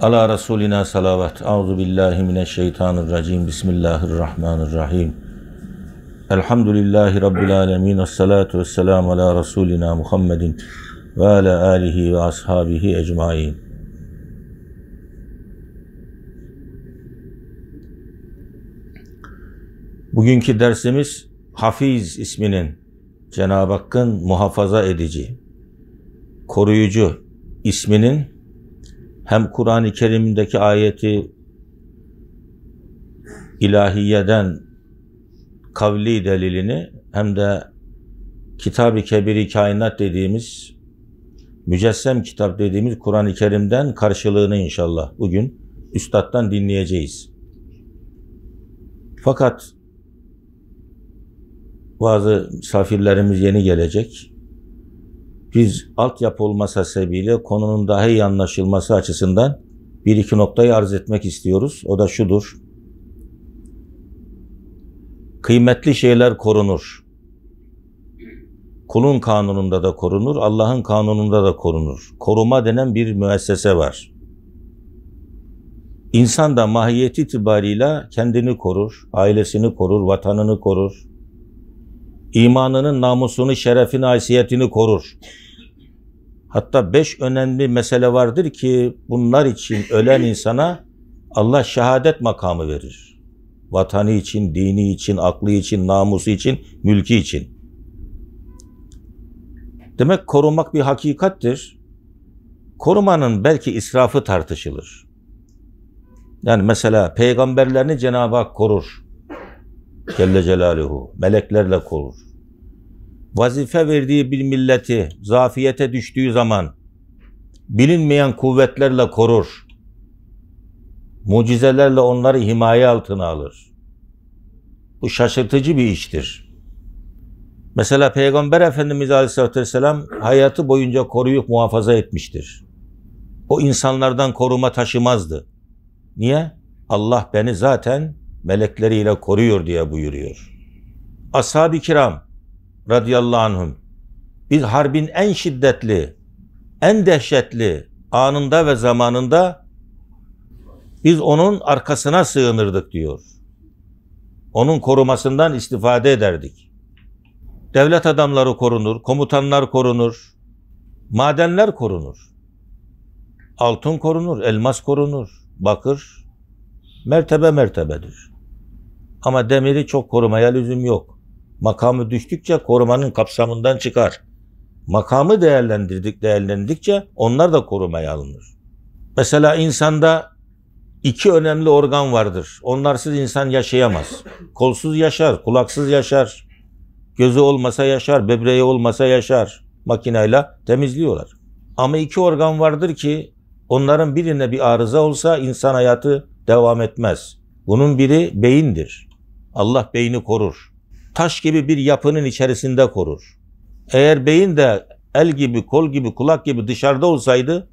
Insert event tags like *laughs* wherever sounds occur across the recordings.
Ala Resulina salavat. Auzu billahi mineşşeytanirracim. Bismillahirrahmanirrahim. Elhamdülillahi Rabbil alemin. Esselatu vesselamu ala Resulina Muhammedin ve ala alihi ve ashabihi ecmain. Bugünkü dersimiz Hafiz isminin Cenab-ı Hakk'ın muhafaza edici, koruyucu isminin hem Kur'an-ı Kerim'deki ayeti ilahiyeden kavli delilini hem de Kitab-ı Kebiri Kainat dediğimiz mücessem kitap dediğimiz Kur'an-ı Kerim'den karşılığını inşallah bugün üstattan dinleyeceğiz. Fakat bazı misafirlerimiz yeni gelecek biz altyapı olması sebebiyle konunun daha iyi anlaşılması açısından bir iki noktayı arz etmek istiyoruz. O da şudur. Kıymetli şeyler korunur. Kulun kanununda da korunur, Allah'ın kanununda da korunur. Koruma denen bir müessese var. İnsan da mahiyeti itibariyle kendini korur, ailesini korur, vatanını korur, imanının namusunu, şerefini, haysiyetini korur. Hatta beş önemli mesele vardır ki bunlar için ölen insana Allah şehadet makamı verir. Vatanı için, dini için, aklı için, namusu için, mülkü için. Demek korumak bir hakikattir. Korumanın belki israfı tartışılır. Yani mesela peygamberlerini Cenab-ı Hak korur. Celle Celaluhu. Meleklerle korur. Vazife verdiği bir milleti zafiyete düştüğü zaman bilinmeyen kuvvetlerle korur. Mucizelerle onları himaye altına alır. Bu şaşırtıcı bir iştir. Mesela Peygamber Efendimiz Aleyhisselatü Vesselam hayatı boyunca koruyup muhafaza etmiştir. O insanlardan koruma taşımazdı. Niye? Allah beni zaten melekleriyle koruyor diye buyuruyor. Ashab-ı kiram radıyallahu anhum biz harbin en şiddetli, en dehşetli anında ve zamanında biz onun arkasına sığınırdık diyor. Onun korumasından istifade ederdik. Devlet adamları korunur, komutanlar korunur, madenler korunur. Altın korunur, elmas korunur, bakır, mertebe mertebedir. Ama demiri çok korumaya lüzum yok. Makamı düştükçe korumanın kapsamından çıkar. Makamı değerlendirdik değerlendikçe onlar da korumaya alınır. Mesela insanda iki önemli organ vardır. Onlarsız insan yaşayamaz. Kolsuz yaşar, kulaksız yaşar. Gözü olmasa yaşar, böbreği olmasa yaşar. Makineyle temizliyorlar. Ama iki organ vardır ki onların birine bir arıza olsa insan hayatı devam etmez. Bunun biri beyindir. Allah beyni korur. Taş gibi bir yapının içerisinde korur. Eğer beyin de el gibi, kol gibi, kulak gibi dışarıda olsaydı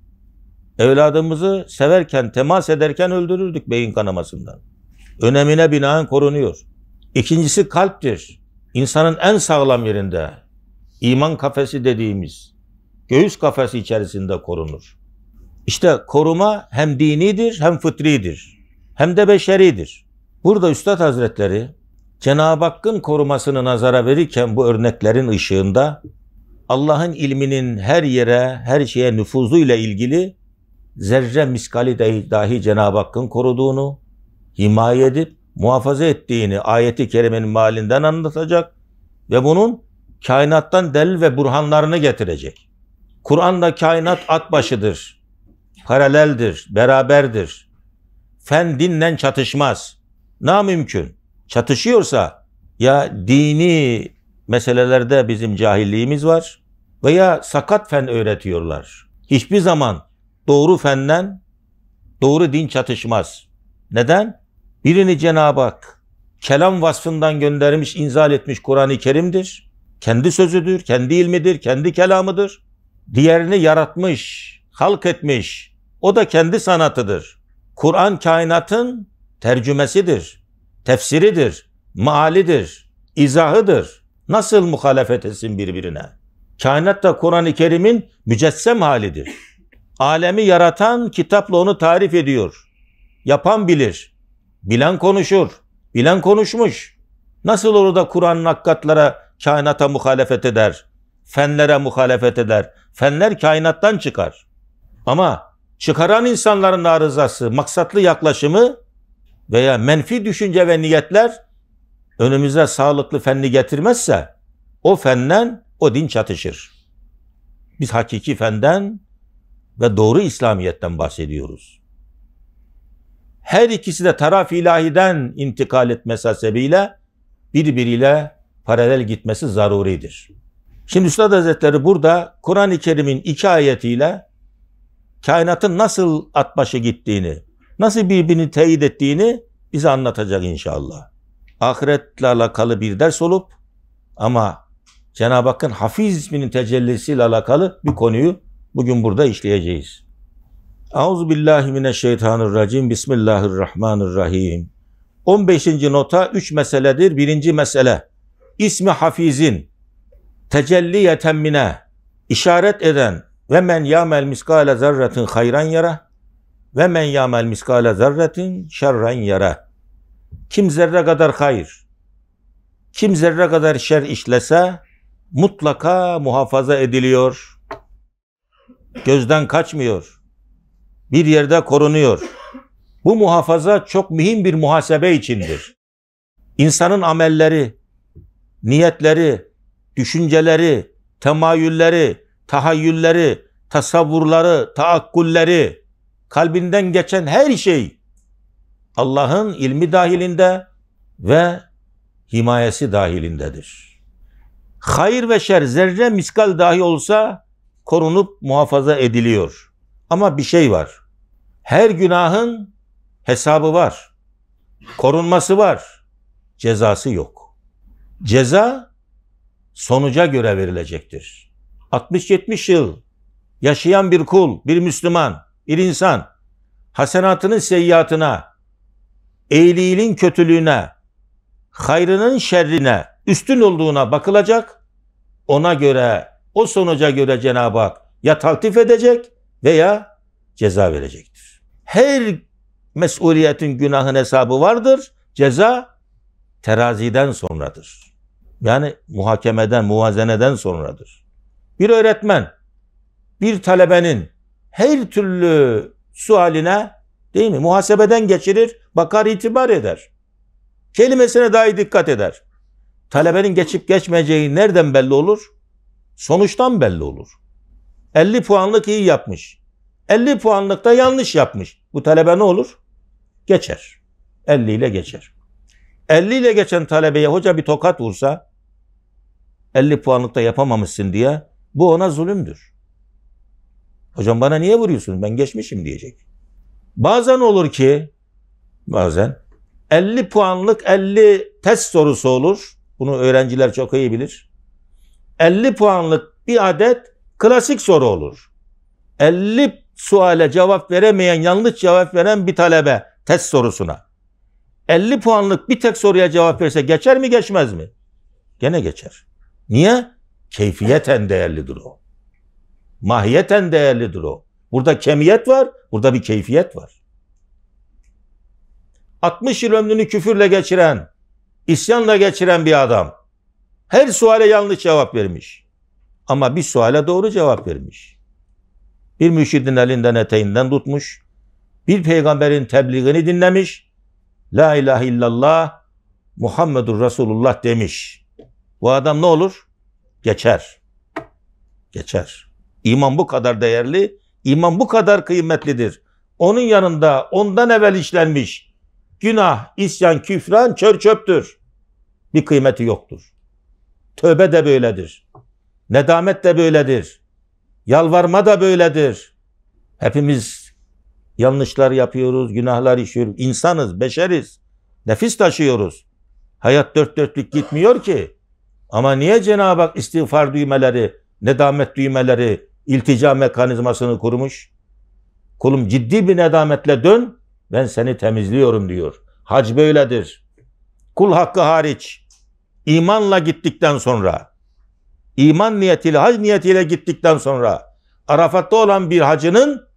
evladımızı severken, temas ederken öldürürdük beyin kanamasından. Önemine binaen korunuyor. İkincisi kalptir. İnsanın en sağlam yerinde iman kafesi dediğimiz göğüs kafesi içerisinde korunur. İşte koruma hem dinidir hem fıtridir hem de beşeridir. Burada Üstad Hazretleri Cenab-ı Hakk'ın korumasını nazara verirken bu örneklerin ışığında Allah'ın ilminin her yere, her şeye nüfuzuyla ilgili zerre miskali dahi, dahi Cenab-ı Hakk'ın koruduğunu, himaye edip muhafaza ettiğini ayeti kerimenin malinden anlatacak ve bunun kainattan delil ve burhanlarını getirecek. Kur'an'da kainat at başıdır, paraleldir, beraberdir fen dinle çatışmaz. Na mümkün. Çatışıyorsa ya dini meselelerde bizim cahilliğimiz var veya sakat fen öğretiyorlar. Hiçbir zaman doğru fenden doğru din çatışmaz. Neden? Birini Cenab-ı Hak kelam vasfından göndermiş, inzal etmiş Kur'an-ı Kerim'dir. Kendi sözüdür, kendi ilmidir, kendi kelamıdır. Diğerini yaratmış, halk etmiş. O da kendi sanatıdır. Kur'an kainatın tercümesidir, tefsiridir, maalidir, izahıdır. Nasıl muhalefet etsin birbirine? Kainat da Kur'an-ı Kerim'in mücessem halidir. Alemi yaratan kitapla onu tarif ediyor. Yapan bilir. Bilen konuşur. Bilen konuşmuş. Nasıl orada Kur'an nakkatlara, kainata muhalefet eder? Fenlere muhalefet eder. Fenler kainattan çıkar. Ama çıkaran insanların arızası, maksatlı yaklaşımı veya menfi düşünce ve niyetler önümüze sağlıklı fenni getirmezse o fenden o din çatışır. Biz hakiki fenden ve doğru İslamiyet'ten bahsediyoruz. Her ikisi de taraf ilahiden intikal etmesi sebebiyle birbiriyle paralel gitmesi zaruridir. Şimdi Üstad Hazretleri burada Kur'an-ı Kerim'in iki ayetiyle kainatın nasıl at başı gittiğini, nasıl birbirini teyit ettiğini bize anlatacak inşallah. Ahiretle alakalı bir ders olup ama Cenab-ı Hakk'ın Hafiz isminin tecellisiyle alakalı bir konuyu bugün burada işleyeceğiz. Auzu billahi mineşşeytanirracim. Bismillahirrahmanirrahim. 15. nota 3 meseledir. Birinci mesele ismi hafizin tecelli yetemmine işaret eden ve men yamel miskale zerretin hayran yara ve men yamel miskale zerretin şerran yara. Kim zerre kadar hayır, kim zerre kadar şer işlese mutlaka muhafaza ediliyor. Gözden kaçmıyor. Bir yerde korunuyor. Bu muhafaza çok mühim bir muhasebe içindir. İnsanın amelleri, niyetleri, düşünceleri, temayülleri, tahayyülleri, tasavvurları, taakkulleri, kalbinden geçen her şey Allah'ın ilmi dahilinde ve himayesi dahilindedir. Hayır ve şer zerre miskal dahi olsa korunup muhafaza ediliyor. Ama bir şey var. Her günahın hesabı var. Korunması var. Cezası yok. Ceza sonuca göre verilecektir. 60-70 yıl yaşayan bir kul, bir Müslüman, bir insan hasenatının seyyatına, iyiliğinin kötülüğüne, hayrının şerrine üstün olduğuna bakılacak. Ona göre, o sonuca göre Cenab-ı Hak ya taktif edecek veya ceza verecektir. Her mesuliyetin günahın hesabı vardır. Ceza teraziden sonradır. Yani muhakemeden, muvazeneden sonradır bir öğretmen, bir talebenin her türlü sualine değil mi muhasebeden geçirir, bakar itibar eder. Kelimesine dahi dikkat eder. Talebenin geçip geçmeyeceği nereden belli olur? Sonuçtan belli olur. 50 puanlık iyi yapmış. 50 puanlıkta yanlış yapmış. Bu talebe ne olur? Geçer. 50 ile geçer. 50 ile geçen talebeye hoca bir tokat vursa 50 puanlıkta yapamamışsın diye bu ona zulümdür. Hocam bana niye vuruyorsun? Ben geçmişim diyecek. Bazen olur ki bazen 50 puanlık 50 test sorusu olur. Bunu öğrenciler çok iyi bilir. 50 puanlık bir adet klasik soru olur. 50 suale cevap veremeyen, yanlış cevap veren bir talebe test sorusuna. 50 puanlık bir tek soruya cevap verse geçer mi geçmez mi? Gene geçer. Niye? Keyfiyeten değerlidir o. Mahiyeten değerlidir o. Burada kemiyet var, burada bir keyfiyet var. 60 yıl ömrünü küfürle geçiren, isyanla geçiren bir adam. Her suale yanlış cevap vermiş. Ama bir suale doğru cevap vermiş. Bir mürşidin elinden eteğinden tutmuş. Bir peygamberin tebliğini dinlemiş. La ilahe illallah Muhammedur Resulullah demiş. Bu adam ne olur? Geçer. Geçer. İman bu kadar değerli, iman bu kadar kıymetlidir. Onun yanında ondan evvel işlenmiş günah, isyan, küfran, çör çöptür. Bir kıymeti yoktur. Tövbe de böyledir. Nedamet de böyledir. Yalvarma da böyledir. Hepimiz yanlışlar yapıyoruz, günahlar işiyoruz. İnsanız, beşeriz. Nefis taşıyoruz. Hayat dört dörtlük gitmiyor ki. Ama niye Cenab-ı Hak istiğfar düğmeleri, nedamet düğmeleri, iltica mekanizmasını kurmuş? Kulum ciddi bir nedametle dön, ben seni temizliyorum diyor. Hac böyledir. Kul hakkı hariç, imanla gittikten sonra, iman niyetiyle, hac niyetiyle gittikten sonra, Arafat'ta olan bir hacının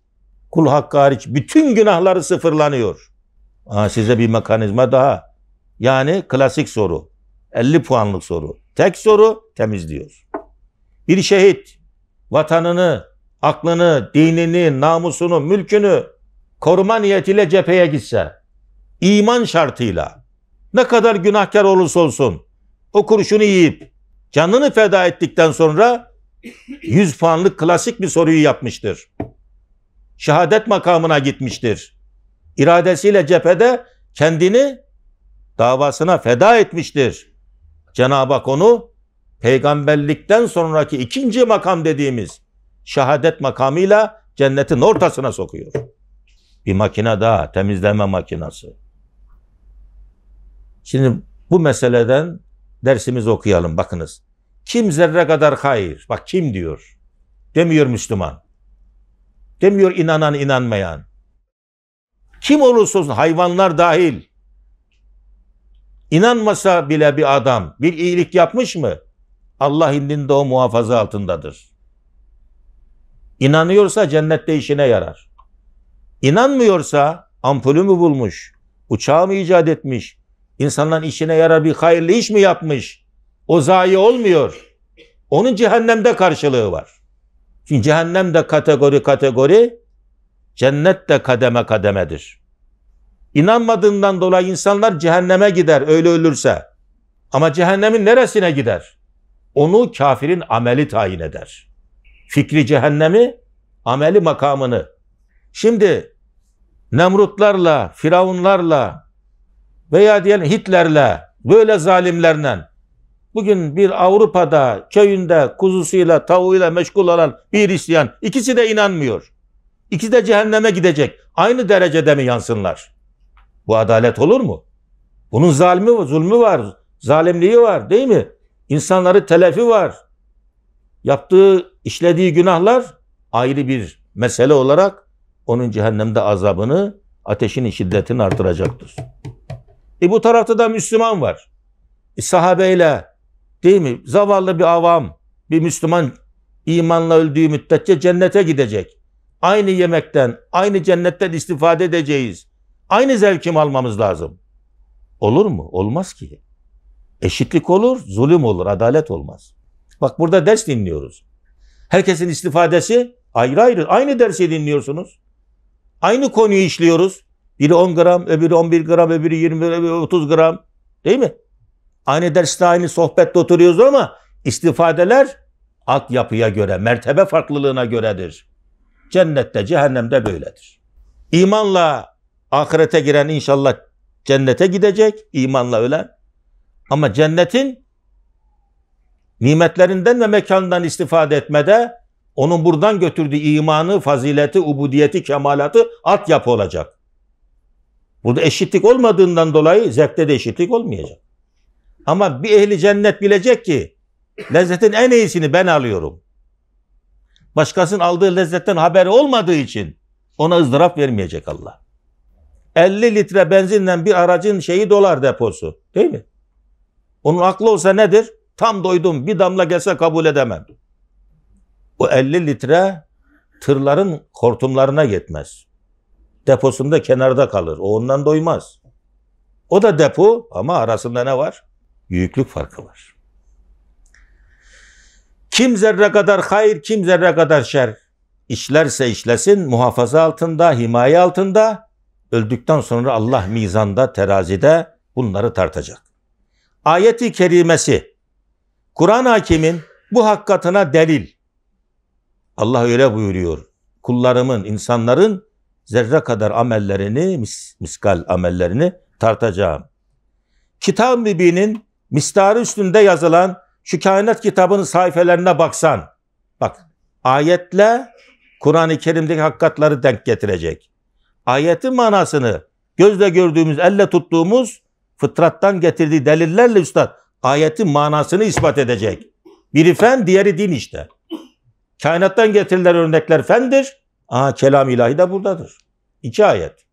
kul hakkı hariç bütün günahları sıfırlanıyor. Aa, size bir mekanizma daha. Yani klasik soru. 50 puanlık soru. Tek soru temizliyor. Bir şehit vatanını, aklını, dinini, namusunu, mülkünü koruma niyetiyle cepheye gitse, iman şartıyla ne kadar günahkar olursa olsun o kurşunu yiyip canını feda ettikten sonra 100 puanlık klasik bir soruyu yapmıştır. Şehadet makamına gitmiştir. İradesiyle cephede kendini davasına feda etmiştir. Cenab-ı Hak onu peygamberlikten sonraki ikinci makam dediğimiz şehadet makamıyla cennetin ortasına sokuyor. Bir makine daha, temizleme makinası. Şimdi bu meseleden dersimizi okuyalım bakınız. Kim zerre kadar hayır, bak kim diyor. Demiyor Müslüman. Demiyor inanan inanmayan. Kim olursa olsun hayvanlar dahil. İnanmasa bile bir adam bir iyilik yapmış mı? Allah indinde o muhafaza altındadır. İnanıyorsa cennette işine yarar. İnanmıyorsa ampulü mü bulmuş, uçağı mı icat etmiş, insanların işine yarar bir hayırlı iş mi yapmış? O zayi olmuyor. Onun cehennemde karşılığı var. Çünkü cehennem de kategori kategori, cennet de kademe kademedir. İnanmadığından dolayı insanlar cehenneme gider öyle ölürse. Ama cehennemin neresine gider? Onu kafirin ameli tayin eder. Fikri cehennemi, ameli makamını. Şimdi Nemrutlarla, Firavunlarla veya diyelim Hitler'le böyle zalimlerle bugün bir Avrupa'da köyünde kuzusuyla tavuğuyla meşgul olan bir Hristiyan ikisi de inanmıyor. İkisi de cehenneme gidecek. Aynı derecede mi yansınlar? Bu adalet olur mu? Bunun zalimi var, zulmü var, zalimliği var değil mi? İnsanları telafi var. Yaptığı, işlediği günahlar ayrı bir mesele olarak onun cehennemde azabını, ateşin şiddetini artıracaktır. E bu tarafta da Müslüman var. E sahabeyle değil mi? Zavallı bir avam, bir Müslüman imanla öldüğü müddetçe cennete gidecek. Aynı yemekten, aynı cennetten istifade edeceğiz. Aynı zevkimi almamız lazım. Olur mu? Olmaz ki. Eşitlik olur, zulüm olur, adalet olmaz. Bak burada ders dinliyoruz. Herkesin istifadesi ayrı ayrı. Aynı dersi dinliyorsunuz. Aynı konuyu işliyoruz. Biri 10 gram, öbürü 11 gram, öbürü 20, öbürü 30 gram. Değil mi? Aynı derste, aynı sohbette oturuyoruz ama istifadeler yapıya göre, mertebe farklılığına göredir. Cennette, cehennemde böyledir. İmanla Ahirete giren inşallah cennete gidecek imanla ölen. Ama cennetin nimetlerinden ve mekandan istifade etmede onun buradan götürdüğü imanı, fazileti, ubudiyeti, kemalatı yapı olacak. Burada eşitlik olmadığından dolayı zevkte de eşitlik olmayacak. Ama bir ehli cennet bilecek ki lezzetin en iyisini ben alıyorum. Başkasının aldığı lezzetten haberi olmadığı için ona ızdırap vermeyecek Allah. 50 litre benzinle bir aracın şeyi dolar deposu. Değil mi? Onun aklı olsa nedir? Tam doydum bir damla gelse kabul edemem. O 50 litre tırların hortumlarına yetmez. Deposunda kenarda kalır. O ondan doymaz. O da depo ama arasında ne var? Yüklük farkı var. Kim zerre kadar hayır, kim zerre kadar şer işlerse işlesin muhafaza altında, himaye altında Öldükten sonra Allah mizanda, terazide bunları tartacak. Ayeti kerimesi kuran Hakim'in bu hakikatına delil. Allah öyle buyuruyor. Kullarımın, insanların zerre kadar amellerini, mis, miskal amellerini tartacağım. Kitab-ı Mübin'in mistarı üstünde yazılan şu kainat kitabının sayfelerine baksan. Bak ayetle Kur'an-ı Kerim'deki hakikatları denk getirecek ayetin manasını gözle gördüğümüz, elle tuttuğumuz fıtrattan getirdiği delillerle üstad ayetin manasını ispat edecek. Biri fen, diğeri din işte. Kainattan getirilen örnekler fendir. Aa, kelam ilahi de buradadır. İki ayet.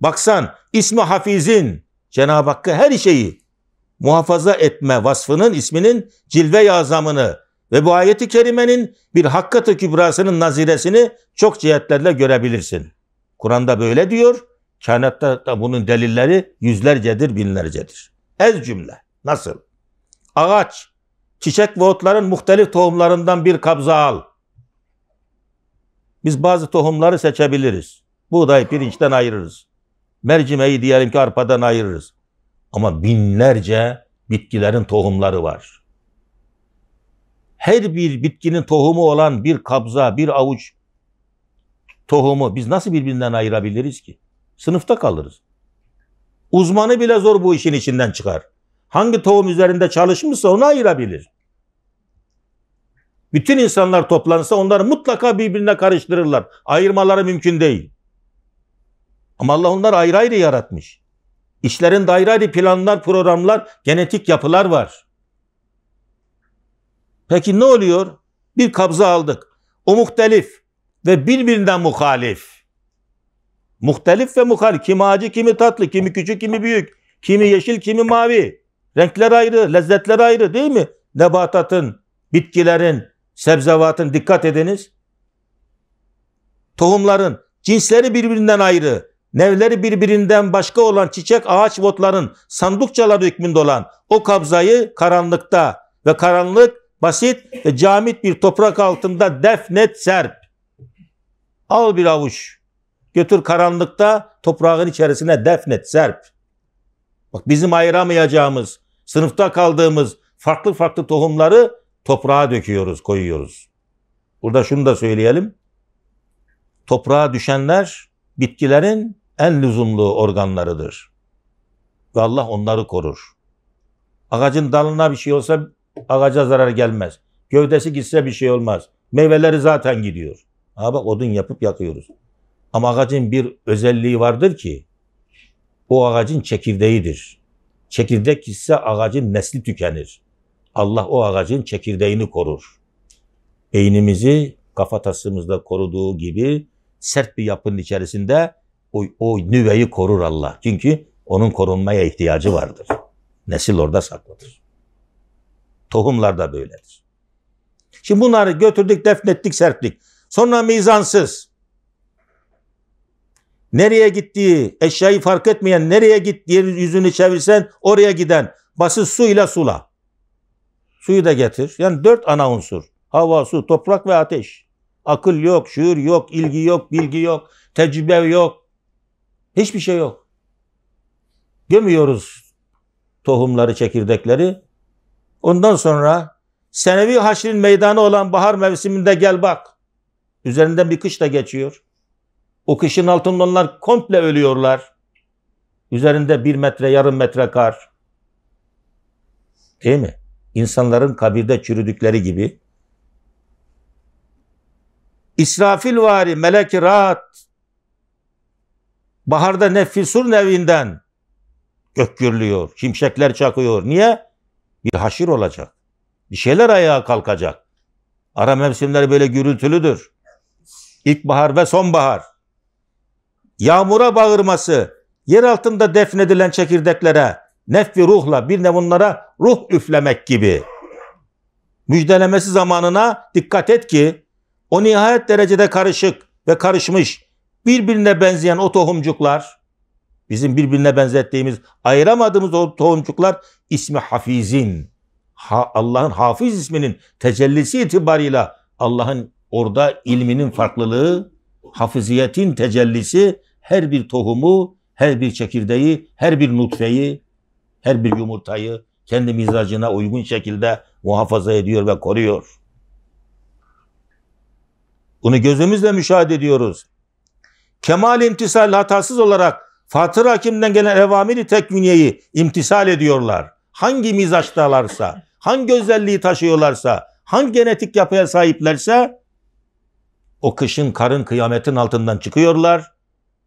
Baksan ismi hafizin Cenab-ı Hakk'ı her şeyi muhafaza etme vasfının isminin cilve yazamını ve bu ayeti kerimenin bir hakkatı kübrasının naziresini çok cihetlerle görebilirsin. Kur'an'da böyle diyor. Kainatta da bunun delilleri yüzlercedir, binlercedir. Ez cümle. Nasıl? Ağaç, çiçek ve otların muhtelif tohumlarından bir kabza al. Biz bazı tohumları seçebiliriz. Buğday pirinçten ayırırız. Mercimeği diyelim ki arpadan ayırırız. Ama binlerce bitkilerin tohumları var. Her bir bitkinin tohumu olan bir kabza, bir avuç tohumu biz nasıl birbirinden ayırabiliriz ki? Sınıfta kalırız. Uzmanı bile zor bu işin içinden çıkar. Hangi tohum üzerinde çalışmışsa onu ayırabilir. Bütün insanlar toplansa onları mutlaka birbirine karıştırırlar. Ayırmaları mümkün değil. Ama Allah onları ayrı ayrı yaratmış. İşlerinde ayrı ayrı planlar, programlar, genetik yapılar var. Peki ne oluyor? Bir kabza aldık. O muhtelif ve birbirinden muhalif. Muhtelif ve muhalif. Kimi acı, kimi tatlı, kimi küçük, kimi büyük, kimi yeşil, kimi mavi. Renkler ayrı, lezzetler ayrı değil mi? Nebatatın, bitkilerin, sebzevatın dikkat ediniz. Tohumların cinsleri birbirinden ayrı, nevleri birbirinden başka olan çiçek ağaç botların sandukçaları hükmünde olan o kabzayı karanlıkta ve karanlık basit ve camit bir toprak altında defnet serp. Al bir avuç. Götür karanlıkta toprağın içerisine defnet, serp. Bak bizim ayıramayacağımız, sınıfta kaldığımız farklı farklı tohumları toprağa döküyoruz, koyuyoruz. Burada şunu da söyleyelim. Toprağa düşenler bitkilerin en lüzumlu organlarıdır. Ve Allah onları korur. Ağacın dalına bir şey olsa ağaca zarar gelmez. Gövdesi gitse bir şey olmaz. Meyveleri zaten gidiyor. Ha bak odun yapıp yakıyoruz. Ama ağacın bir özelliği vardır ki o ağacın çekirdeğidir. Çekirdek ise ağacın nesli tükenir. Allah o ağacın çekirdeğini korur. Beynimizi kafatasımızda koruduğu gibi sert bir yapının içerisinde o, o nüveyi korur Allah. Çünkü onun korunmaya ihtiyacı vardır. Nesil orada saklıdır. Tohumlar da böyledir. Şimdi bunları götürdük, defnettik, serptik. Sonra mizansız. Nereye gittiği, eşyayı fark etmeyen, nereye git yüzünü çevirsen oraya giden. Basit suyla sula. Suyu da getir. Yani dört ana unsur. Hava, su, toprak ve ateş. Akıl yok, şuur yok, ilgi yok, bilgi yok, tecrübe yok. Hiçbir şey yok. Gömüyoruz tohumları, çekirdekleri. Ondan sonra senevi haşrin meydanı olan bahar mevsiminde gel bak. Üzerinden bir kış da geçiyor. O kışın altında onlar komple ölüyorlar. Üzerinde bir metre, yarım metre kar. Değil mi? İnsanların kabirde çürüdükleri gibi. İsrafil vari, melek rahat. Baharda nefisur nevinden gök gürlüyor, şimşekler çakıyor. Niye? Bir haşir olacak. Bir şeyler ayağa kalkacak. Ara mevsimler böyle gürültülüdür. İlkbahar ve sonbahar. Yağmura bağırması, yer altında defnedilen çekirdeklere, nefvi ruhla bir de bunlara ruh üflemek gibi. Müjdelemesi zamanına dikkat et ki o nihayet derecede karışık ve karışmış birbirine benzeyen o tohumcuklar, bizim birbirine benzettiğimiz, ayıramadığımız o tohumcuklar ismi Hafiz'in, Allah'ın Hafiz isminin tecellisi itibarıyla Allah'ın Orada ilminin farklılığı, hafiziyetin tecellisi her bir tohumu, her bir çekirdeği, her bir nutfeyi, her bir yumurtayı kendi mizacına uygun şekilde muhafaza ediyor ve koruyor. Bunu gözümüzle müşahede ediyoruz. Kemal imtisal hatasız olarak Fatır Hakim'den gelen evamiri tekviniyeyi imtisal ediyorlar. Hangi mizaçtalarsa, hangi özelliği taşıyorlarsa, hangi genetik yapıya sahiplerse o kışın karın kıyametin altından çıkıyorlar.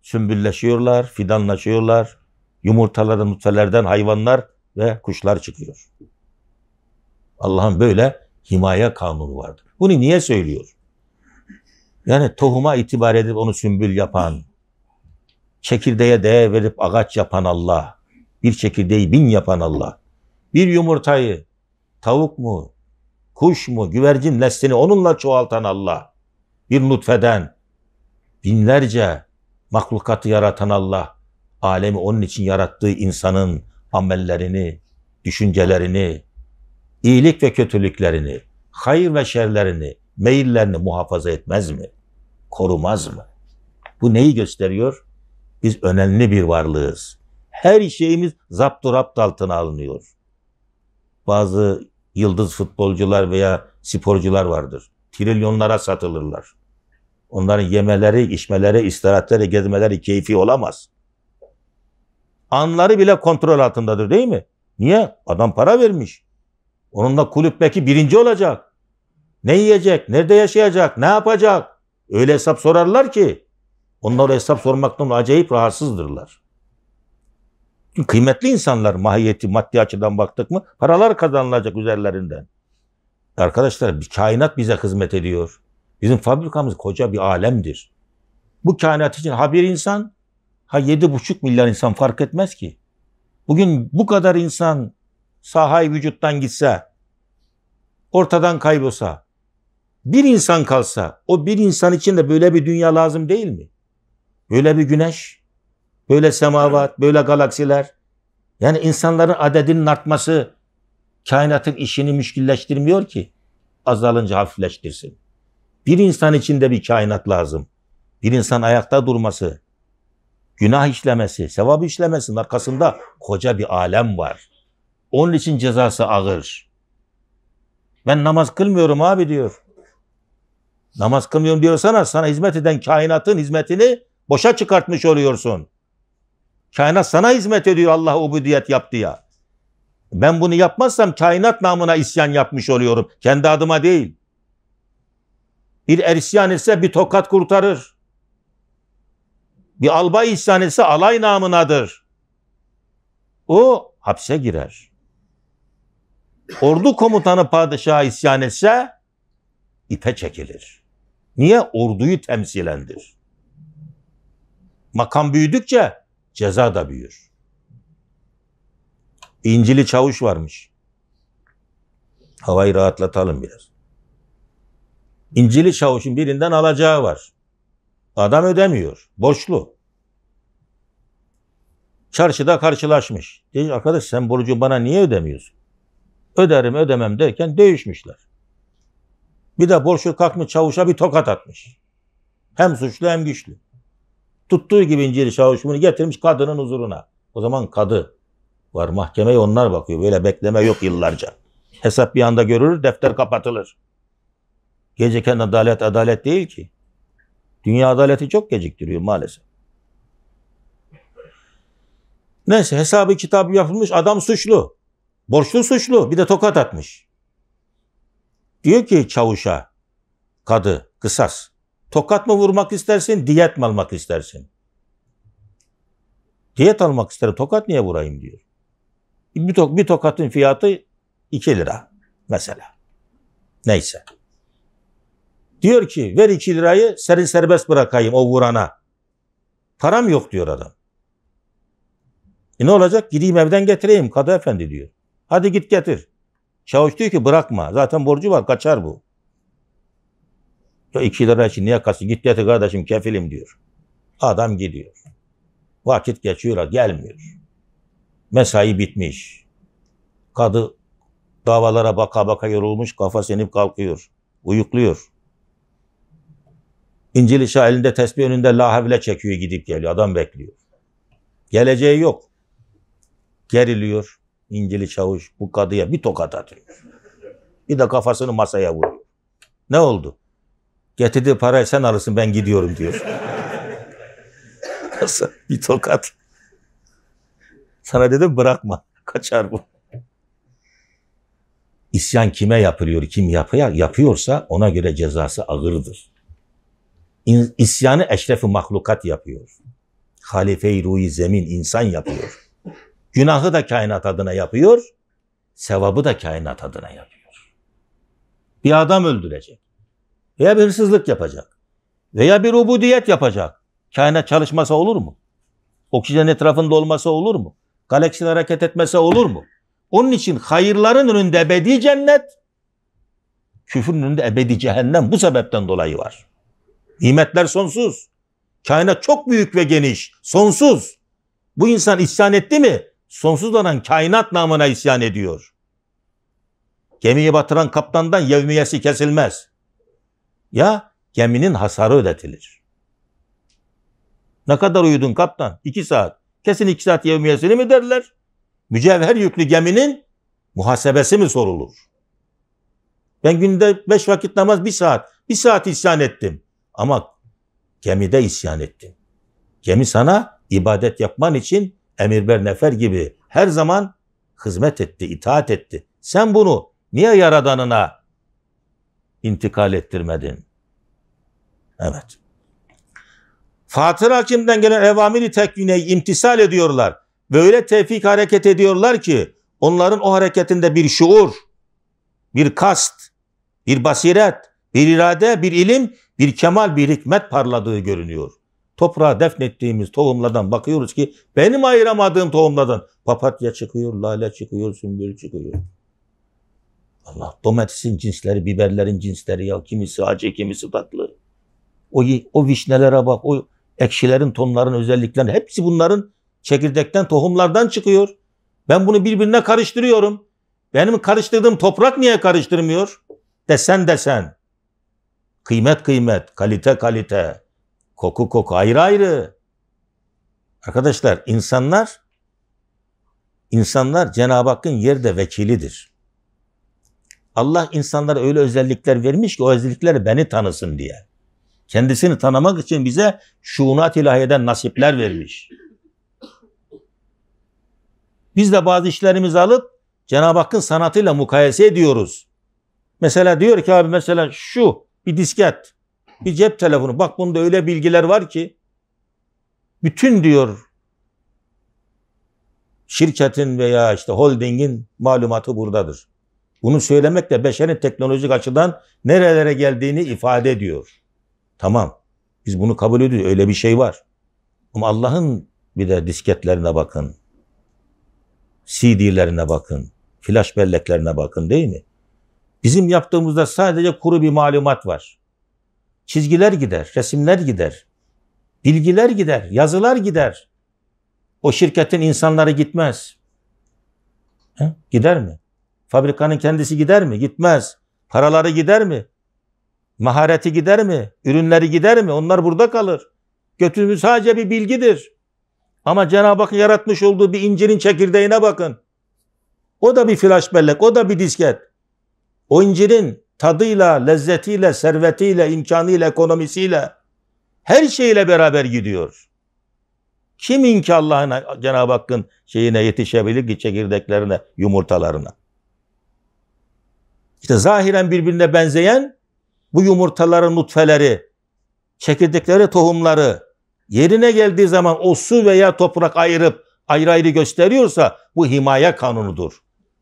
Sümbülleşiyorlar, fidanlaşıyorlar. Yumurtaların nutfelerden hayvanlar ve kuşlar çıkıyor. Allah'ın böyle himaye kanunu vardır. Bunu niye söylüyor? Yani tohuma itibar edip onu sümbül yapan, çekirdeğe değer verip ağaç yapan Allah, bir çekirdeği bin yapan Allah, bir yumurtayı tavuk mu, kuş mu, güvercin neslini onunla çoğaltan Allah, bir nutfeden binlerce mahlukatı yaratan Allah alemi onun için yarattığı insanın amellerini, düşüncelerini, iyilik ve kötülüklerini, hayır ve şerlerini, meyillerini muhafaza etmez mi? Korumaz mı? Bu neyi gösteriyor? Biz önemli bir varlığız. Her şeyimiz zapturapt altına alınıyor. Bazı yıldız futbolcular veya sporcular vardır. Trilyonlara satılırlar. Onların yemeleri, içmeleri, istirahatleri, gezmeleri keyfi olamaz. Anları bile kontrol altındadır değil mi? Niye? Adam para vermiş. Onunla kulüp belki birinci olacak. Ne yiyecek? Nerede yaşayacak? Ne yapacak? Öyle hesap sorarlar ki. onlara hesap sormaktan acayip rahatsızdırlar. Çünkü kıymetli insanlar mahiyeti maddi açıdan baktık mı paralar kazanılacak üzerlerinden. Arkadaşlar bir kainat bize hizmet ediyor. Bizim fabrikamız koca bir alemdir. Bu kainat için ha bir insan, ha yedi buçuk milyar insan fark etmez ki. Bugün bu kadar insan sahay vücuttan gitse, ortadan kaybolsa, bir insan kalsa, o bir insan için de böyle bir dünya lazım değil mi? Böyle bir güneş, böyle semavat, böyle galaksiler. Yani insanların adedinin artması kainatın işini müşkilleştirmiyor ki azalınca hafifleştirsin. Bir insan için de bir kainat lazım. Bir insan ayakta durması, günah işlemesi, sevap işlemesi arkasında koca bir alem var. Onun için cezası ağır. Ben namaz kılmıyorum abi diyor. Namaz kılmıyorum diyorsana sana hizmet eden kainatın hizmetini boşa çıkartmış oluyorsun. Kainat sana hizmet ediyor Allah ubudiyet yap diye. Ben bunu yapmazsam kainat namına isyan yapmış oluyorum. Kendi adıma değil. Bir er isyan bir tokat kurtarır. Bir albay isyan etse alay namınadır. O hapse girer. Ordu komutanı padişaha isyan etse ipe çekilir. Niye? Orduyu temsilendir. Makam büyüdükçe ceza da büyür. İncili çavuş varmış. Havayı rahatlatalım biraz. İncili çavuşun birinden alacağı var. Adam ödemiyor. Borçlu. Çarşıda karşılaşmış. Diyor arkadaş sen borcu bana niye ödemiyorsun? Öderim ödemem derken değişmişler. Bir de borçlu kalkmış çavuşa bir tokat atmış. Hem suçlu hem güçlü. Tuttuğu gibi inciri çavuş bunu getirmiş kadının huzuruna. O zaman kadı var. Mahkemeye onlar bakıyor. Böyle bekleme yok yıllarca. Hesap bir anda görülür, defter kapatılır. Geciken adalet adalet değil ki. Dünya adaleti çok geciktiriyor maalesef. Neyse hesabı kitabı yapılmış adam suçlu. Borçlu suçlu bir de tokat atmış. Diyor ki çavuşa kadı kısas. Tokat mı vurmak istersin diyet mi almak istersin? Diyet almak isterim tokat niye vurayım diyor. Bir, tok, bir tokatın fiyatı 2 lira mesela. Neyse. Diyor ki ver 2 lirayı seni serbest bırakayım o vurana. Param yok diyor adam. E ne olacak? Gideyim evden getireyim kadı efendi diyor. Hadi git getir. Çavuş diyor ki bırakma. Zaten borcu var kaçar bu. Ya 2 lira için niye kaçsın? Git getir kardeşim kefilim diyor. Adam gidiyor. Vakit geçiyor gelmiyor. Mesai bitmiş. Kadı davalara baka baka yorulmuş kafa senip kalkıyor. Uyukluyor. İncil işi elinde tesbih önünde la havle çekiyor gidip geliyor. Adam bekliyor. Geleceği yok. Geriliyor. İncili çavuş bu kadıya bir tokat atıyor. Bir de kafasını masaya vuruyor. Ne oldu? Getirdiği parayı sen alırsın ben gidiyorum diyor. *laughs* bir tokat. Sana dedim bırakma. Kaçar bu. İsyan kime yapılıyor, kim yapıyor, yapıyorsa ona göre cezası ağırdır. İsyanı eşrefi mahlukat yapıyor. Halife-i ruhi zemin insan yapıyor. Günahı da kainat adına yapıyor. Sevabı da kainat adına yapıyor. Bir adam öldürecek. Veya bir hırsızlık yapacak. Veya bir ubudiyet yapacak. Kainat çalışmasa olur mu? Oksijen etrafında olmasa olur mu? Galaksiler hareket etmese olur mu? Onun için hayırların önünde ebedi cennet, küfürün önünde ebedi cehennem bu sebepten dolayı var. Nimetler sonsuz. Kainat çok büyük ve geniş. Sonsuz. Bu insan isyan etti mi? Sonsuz olan kainat namına isyan ediyor. Gemiyi batıran kaptandan yevmiyesi kesilmez. Ya geminin hasarı ödetilir. Ne kadar uyudun kaptan? İki saat. Kesin iki saat yevmiyesini mi derler? Mücevher yüklü geminin muhasebesi mi sorulur? Ben günde beş vakit namaz bir saat. Bir saat isyan ettim. Ama gemide isyan ettin. Gemi sana ibadet yapman için emirber nefer gibi her zaman hizmet etti, itaat etti. Sen bunu niye yaradanına intikal ettirmedin? Evet. Fatır Hakim'den gelen evamili tekvine imtisal ediyorlar. Böyle tevfik hareket ediyorlar ki onların o hareketinde bir şuur, bir kast, bir basiret, bir irade, bir ilim bir kemal bir hikmet parladığı görünüyor. Toprağa defnettiğimiz tohumlardan bakıyoruz ki benim ayıramadığım tohumlardan papatya çıkıyor, lale çıkıyor, sümbül çıkıyor. Allah domatesin cinsleri, biberlerin cinsleri ya kimisi acı, kimisi tatlı. O, o vişnelere bak, o ekşilerin, tonların, özelliklerin hepsi bunların çekirdekten, tohumlardan çıkıyor. Ben bunu birbirine karıştırıyorum. Benim karıştırdığım toprak niye karıştırmıyor? Desen desen. Kıymet kıymet, kalite kalite, koku koku ayrı ayrı. Arkadaşlar insanlar insanlar Cenab-ı Hakk'ın yerde vekilidir. Allah insanlara öyle özellikler vermiş ki o özellikler beni tanısın diye. Kendisini tanımak için bize şunat ilahiyeden nasipler vermiş. Biz de bazı işlerimizi alıp Cenab-ı Hakk'ın sanatıyla mukayese ediyoruz. Mesela diyor ki abi mesela şu bir disket, bir cep telefonu. Bak bunda öyle bilgiler var ki bütün diyor şirketin veya işte holdingin malumatı buradadır. Bunu de beşerin teknolojik açıdan nerelere geldiğini ifade ediyor. Tamam. Biz bunu kabul ediyoruz. Öyle bir şey var. Ama Allah'ın bir de disketlerine bakın. CD'lerine bakın. Flash belleklerine bakın değil mi? Bizim yaptığımızda sadece kuru bir malumat var. Çizgiler gider, resimler gider, bilgiler gider, yazılar gider. O şirketin insanları gitmez. He? Gider mi? Fabrikanın kendisi gider mi? Gitmez. Paraları gider mi? Mahareti gider mi? Ürünleri gider mi? Onlar burada kalır. Götümüz sadece bir bilgidir. Ama Cenab-ı Hak yaratmış olduğu bir incirin çekirdeğine bakın. O da bir flash bellek, o da bir disket. O incirin tadıyla, lezzetiyle, servetiyle, imkanıyla, ekonomisiyle her şeyle beraber gidiyor. Kim Allah'ın Cenab-ı Hakk'ın şeyine yetişebilir ki çekirdeklerine, yumurtalarına. İşte zahiren birbirine benzeyen bu yumurtaların nutfeleri, çekirdekleri, tohumları yerine geldiği zaman o su veya toprak ayırıp ayrı ayrı gösteriyorsa bu himaye kanunudur.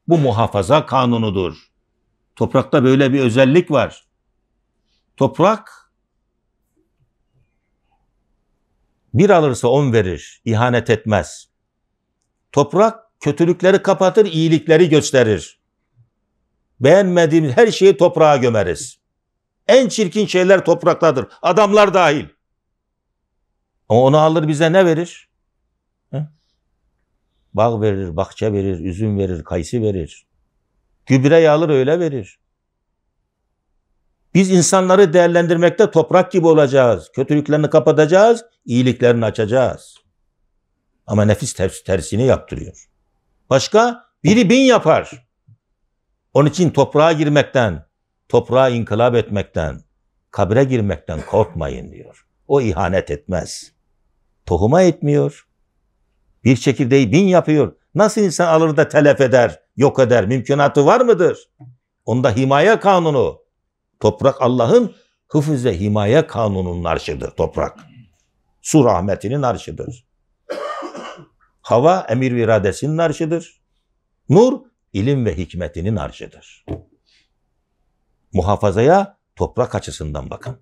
Bu muhafaza kanunudur. Toprakta böyle bir özellik var. Toprak bir alırsa on verir, ihanet etmez. Toprak kötülükleri kapatır, iyilikleri gösterir. Beğenmediğimiz her şeyi toprağa gömeriz. En çirkin şeyler topraktadır. Adamlar dahil. Ama onu alır bize ne verir? He? Bağ verir, bahçe verir, üzüm verir, kayısı verir. Gübre alır öyle verir. Biz insanları değerlendirmekte toprak gibi olacağız. Kötülüklerini kapatacağız, iyiliklerini açacağız. Ama nefis ters, tersini yaptırıyor. Başka? Biri bin yapar. Onun için toprağa girmekten, toprağa inkılap etmekten, kabire girmekten korkmayın diyor. O ihanet etmez. Tohuma etmiyor. Bir çekirdeği bin yapıyor. Nasıl insan alır da telef eder? yok eder mümkünatı var mıdır? Onda himaye kanunu. Toprak Allah'ın hıfıze himaye kanununun arşıdır toprak. Su rahmetinin arşıdır. Hava emir ve iradesinin arşıdır. Nur ilim ve hikmetinin arşıdır. Muhafazaya toprak açısından bakın.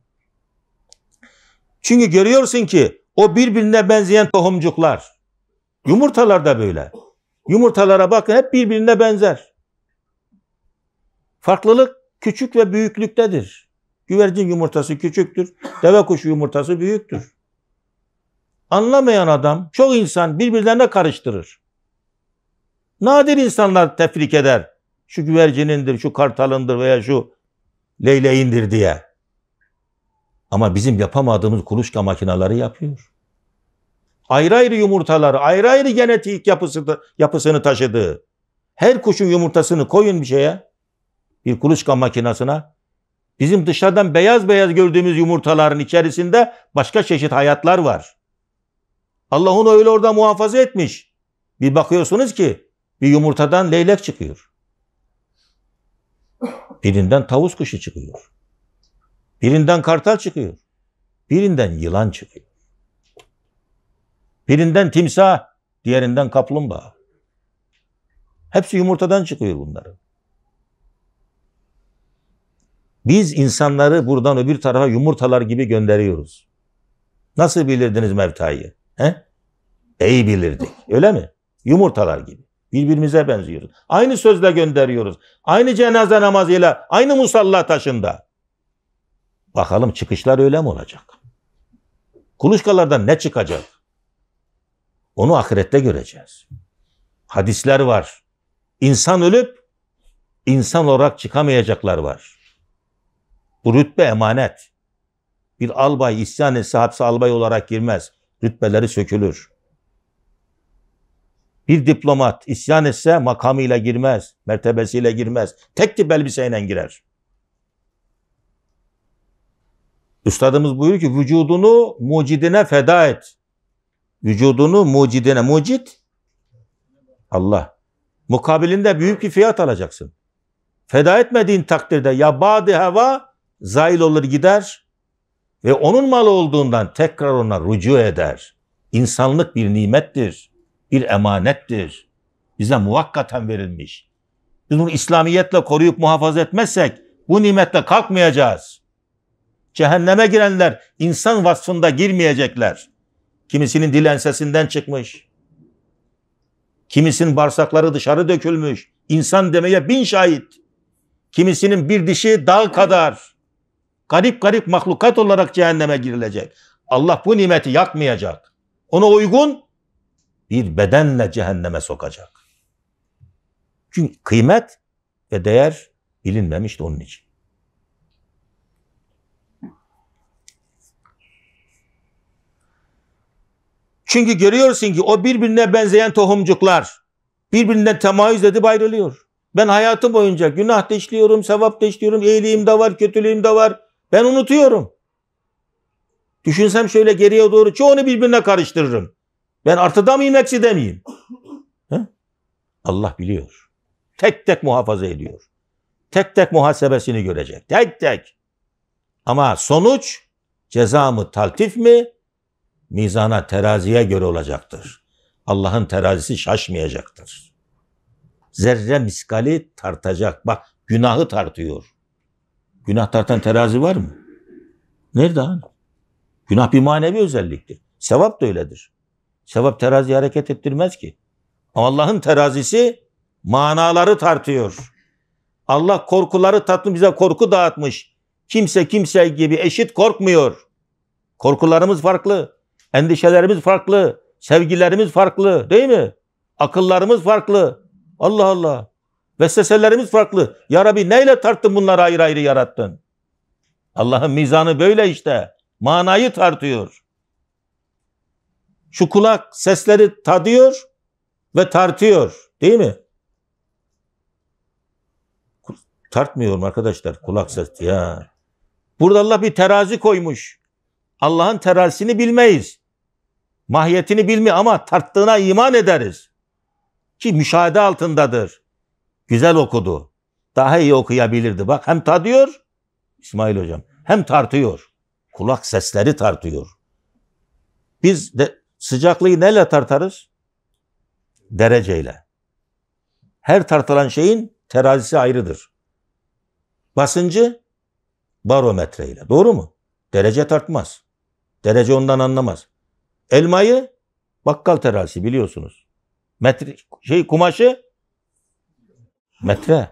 Çünkü görüyorsun ki o birbirine benzeyen tohumcuklar. Yumurtalar da böyle. Yumurtalara bakın hep birbirine benzer. Farklılık küçük ve büyüklüktedir. Güvercin yumurtası küçüktür, deve kuşu yumurtası büyüktür. Anlamayan adam çok insan birbirlerine karıştırır. Nadir insanlar tefrik eder. Şu güvercinindir, şu kartalındır veya şu leyleğindir diye. Ama bizim yapamadığımız kuluçka makinaları yapıyor ayrı ayrı yumurtaları, ayrı ayrı genetik yapısı, yapısını taşıdığı her kuşun yumurtasını koyun bir şeye, bir kuluçka makinesine. Bizim dışarıdan beyaz beyaz gördüğümüz yumurtaların içerisinde başka çeşit hayatlar var. Allah onu öyle orada muhafaza etmiş. Bir bakıyorsunuz ki bir yumurtadan leylek çıkıyor. Birinden tavus kuşu çıkıyor. Birinden kartal çıkıyor. Birinden yılan çıkıyor. Birinden timsah, diğerinden kaplumbağa. Hepsi yumurtadan çıkıyor bunların. Biz insanları buradan öbür tarafa yumurtalar gibi gönderiyoruz. Nasıl bilirdiniz Mevta'yı? He? İyi bilirdik. Öyle mi? Yumurtalar gibi. Birbirimize benziyoruz. Aynı sözle gönderiyoruz. Aynı cenaze namazıyla, aynı musalla taşında. Bakalım çıkışlar öyle mi olacak? Kuluçkalardan ne çıkacak? Onu ahirette göreceğiz. Hadisler var. İnsan ölüp insan olarak çıkamayacaklar var. Bu rütbe emanet. Bir albay isyan etse hapse albay olarak girmez. Rütbeleri sökülür. Bir diplomat isyan etse makamıyla girmez, mertebesiyle girmez. Tek tip elbiseyle girer. Üstadımız buyuruyor ki vücudunu mucidine feda et. Vücudunu mucidine, mucit Allah. Mukabilinde büyük bir fiyat alacaksın. Feda etmediğin takdirde ya badi hava zail olur gider ve onun malı olduğundan tekrar ona rücu eder. İnsanlık bir nimettir, bir emanettir. Bize muvakkaten verilmiş. Biz bunu İslamiyetle koruyup muhafaza etmezsek bu nimetle kalkmayacağız. Cehenneme girenler insan vasfında girmeyecekler. Kimisinin dil ensesinden çıkmış. Kimisinin bağırsakları dışarı dökülmüş. İnsan demeye bin şahit. Kimisinin bir dişi dağ kadar. Garip garip mahlukat olarak cehenneme girilecek. Allah bu nimeti yakmayacak. Ona uygun bir bedenle cehenneme sokacak. Çünkü kıymet ve değer bilinmemişti onun için. Çünkü görüyorsun ki o birbirine benzeyen tohumcuklar birbirinden temayüz edip ayrılıyor. Ben hayatım boyunca günah da sevap da iyiliğim de var, kötülüğüm de var. Ben unutuyorum. Düşünsem şöyle geriye doğru çoğunu birbirine karıştırırım. Ben artıda mıyım, ekside miyim? Ha? Allah biliyor. Tek tek muhafaza ediyor. Tek tek muhasebesini görecek. Tek tek. Ama sonuç ceza mı taltif mi? mizana, teraziye göre olacaktır. Allah'ın terazisi şaşmayacaktır. Zerre miskali tartacak. Bak günahı tartıyor. Günah tartan terazi var mı? Nerede hani? Günah bir manevi özelliktir. Sevap da öyledir. Sevap terazi hareket ettirmez ki. Ama Allah'ın terazisi manaları tartıyor. Allah korkuları tatlı bize korku dağıtmış. Kimse kimse gibi eşit korkmuyor. Korkularımız farklı. Endişelerimiz farklı. Sevgilerimiz farklı değil mi? Akıllarımız farklı. Allah Allah. Vesveselerimiz farklı. Ya Rabbi neyle tarttın bunları ayrı ayrı yarattın? Allah'ın mizanı böyle işte. Manayı tartıyor. Şu kulak sesleri tadıyor ve tartıyor. Değil mi? Tartmıyorum arkadaşlar kulak ses ya. Burada Allah bir terazi koymuş. Allah'ın terazisini bilmeyiz. Mahiyetini bilmiyor ama tarttığına iman ederiz. Ki müşahede altındadır. Güzel okudu. Daha iyi okuyabilirdi. Bak hem tadıyor İsmail hocam hem tartıyor. Kulak sesleri tartıyor. Biz de sıcaklığı neyle tartarız? Dereceyle. Her tartılan şeyin terazisi ayrıdır. Basıncı barometreyle. Doğru mu? Derece tartmaz. Derece ondan anlamaz. Elmayı bakkal terasi biliyorsunuz. Metre, şey kumaşı metre.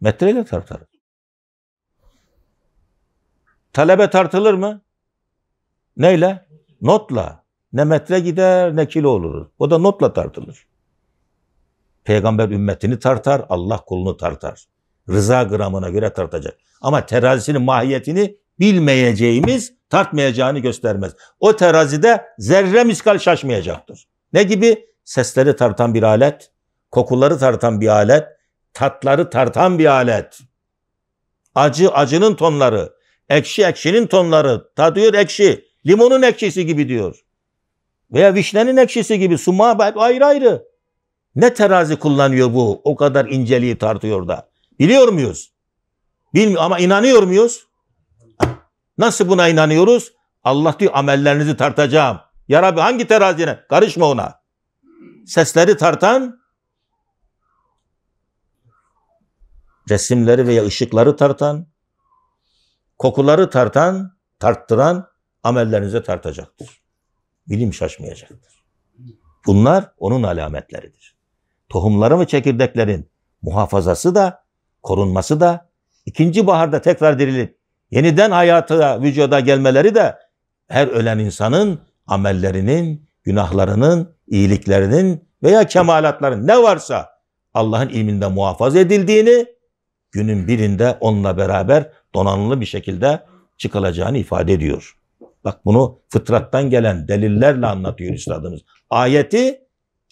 Metreyle tartar. Talebe tartılır mı? Neyle? Notla. Ne metre gider ne kilo olur. O da notla tartılır. Peygamber ümmetini tartar, Allah kulunu tartar. Rıza gramına göre tartacak. Ama terazisinin mahiyetini bilmeyeceğimiz tartmayacağını göstermez. O terazide zerre miskal şaşmayacaktır. Ne gibi? Sesleri tartan bir alet, kokuları tartan bir alet, tatları tartan bir alet. Acı acının tonları, ekşi ekşinin tonları, tadıyor ekşi, limonun ekşisi gibi diyor. Veya vişnenin ekşisi gibi, Suma hep ayrı ayrı. Ne terazi kullanıyor bu? O kadar inceliği tartıyor da. Biliyor muyuz? Bilmiyor ama inanıyor muyuz? Nasıl buna inanıyoruz? Allah diyor amellerinizi tartacağım. Ya Rabbi hangi terazine? Karışma ona. Sesleri tartan, resimleri veya ışıkları tartan, kokuları tartan, tarttıran amellerinize tartacaktır. Bilim şaşmayacaktır. Bunlar onun alametleridir. Tohumları ve çekirdeklerin muhafazası da, korunması da, ikinci baharda tekrar dirilip yeniden hayata, vücuda gelmeleri de her ölen insanın amellerinin, günahlarının, iyiliklerinin veya kemalatların ne varsa Allah'ın ilminde muhafaza edildiğini, günün birinde onunla beraber donanımlı bir şekilde çıkılacağını ifade ediyor. Bak bunu fıtrattan gelen delillerle anlatıyor üstadımız. Ayeti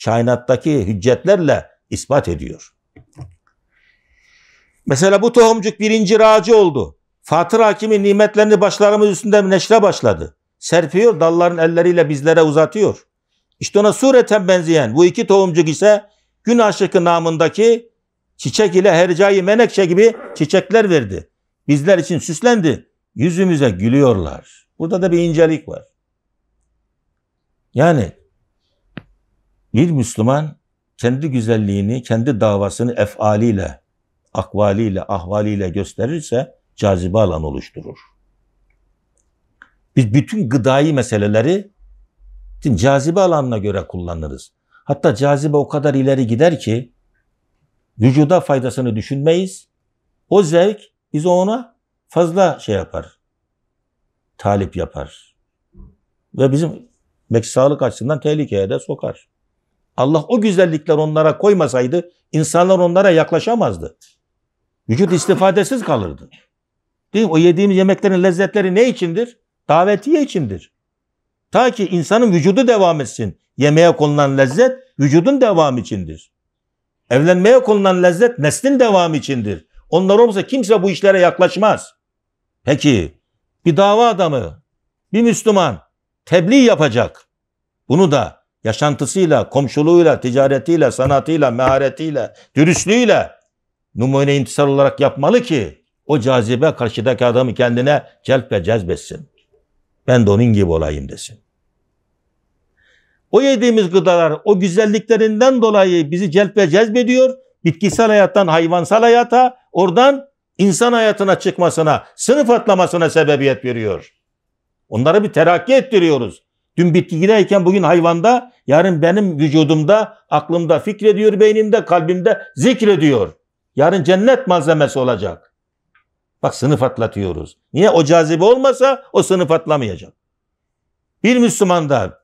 kainattaki hüccetlerle ispat ediyor. Mesela bu tohumcuk birinci racı oldu. Fatır Hakimi nimetlerini başlarımız üstünde neşre başladı. Serpiyor dalların elleriyle bizlere uzatıyor. İşte ona sureten benzeyen bu iki tohumcuk ise gün aşıkı namındaki çiçek ile hercai menekşe gibi çiçekler verdi. Bizler için süslendi. Yüzümüze gülüyorlar. Burada da bir incelik var. Yani bir Müslüman kendi güzelliğini, kendi davasını efaliyle, akvaliyle, ahvaliyle gösterirse cazibe alanı oluşturur. Biz bütün gıdai meseleleri cazibe alanına göre kullanırız. Hatta cazibe o kadar ileri gider ki vücuda faydasını düşünmeyiz. O zevk biz ona fazla şey yapar. Talip yapar. Ve bizim belki sağlık açısından tehlikeye de sokar. Allah o güzellikler onlara koymasaydı insanlar onlara yaklaşamazdı. Vücut istifadesiz kalırdı. Değil mi? O yediğimiz yemeklerin lezzetleri ne içindir? Davetiye içindir. Ta ki insanın vücudu devam etsin. Yemeğe konulan lezzet vücudun devamı içindir. Evlenmeye konulan lezzet neslin devamı içindir. Onlar olmasa kimse bu işlere yaklaşmaz. Peki bir dava adamı, bir Müslüman tebliğ yapacak. Bunu da yaşantısıyla, komşuluğuyla, ticaretiyle, sanatıyla, meharetiyle, dürüstlüğüyle numune imtisal olarak yapmalı ki o cazibe karşıdaki adamı kendine celp ve cezbetsin. Ben de onun gibi olayım desin. O yediğimiz gıdalar o güzelliklerinden dolayı bizi celp ve cezbediyor. Bitkisel hayattan hayvansal hayata, oradan insan hayatına çıkmasına, sınıf atlamasına sebebiyet veriyor. Onları bir terakki ettiriyoruz. Dün bitkideyken bugün hayvanda, yarın benim vücudumda, aklımda fikrediyor, beynimde, kalbimde zikrediyor. Yarın cennet malzemesi olacak. Bak sınıf atlatıyoruz. Niye? O cazibe olmasa o sınıf atlamayacak. Bir Müslüman da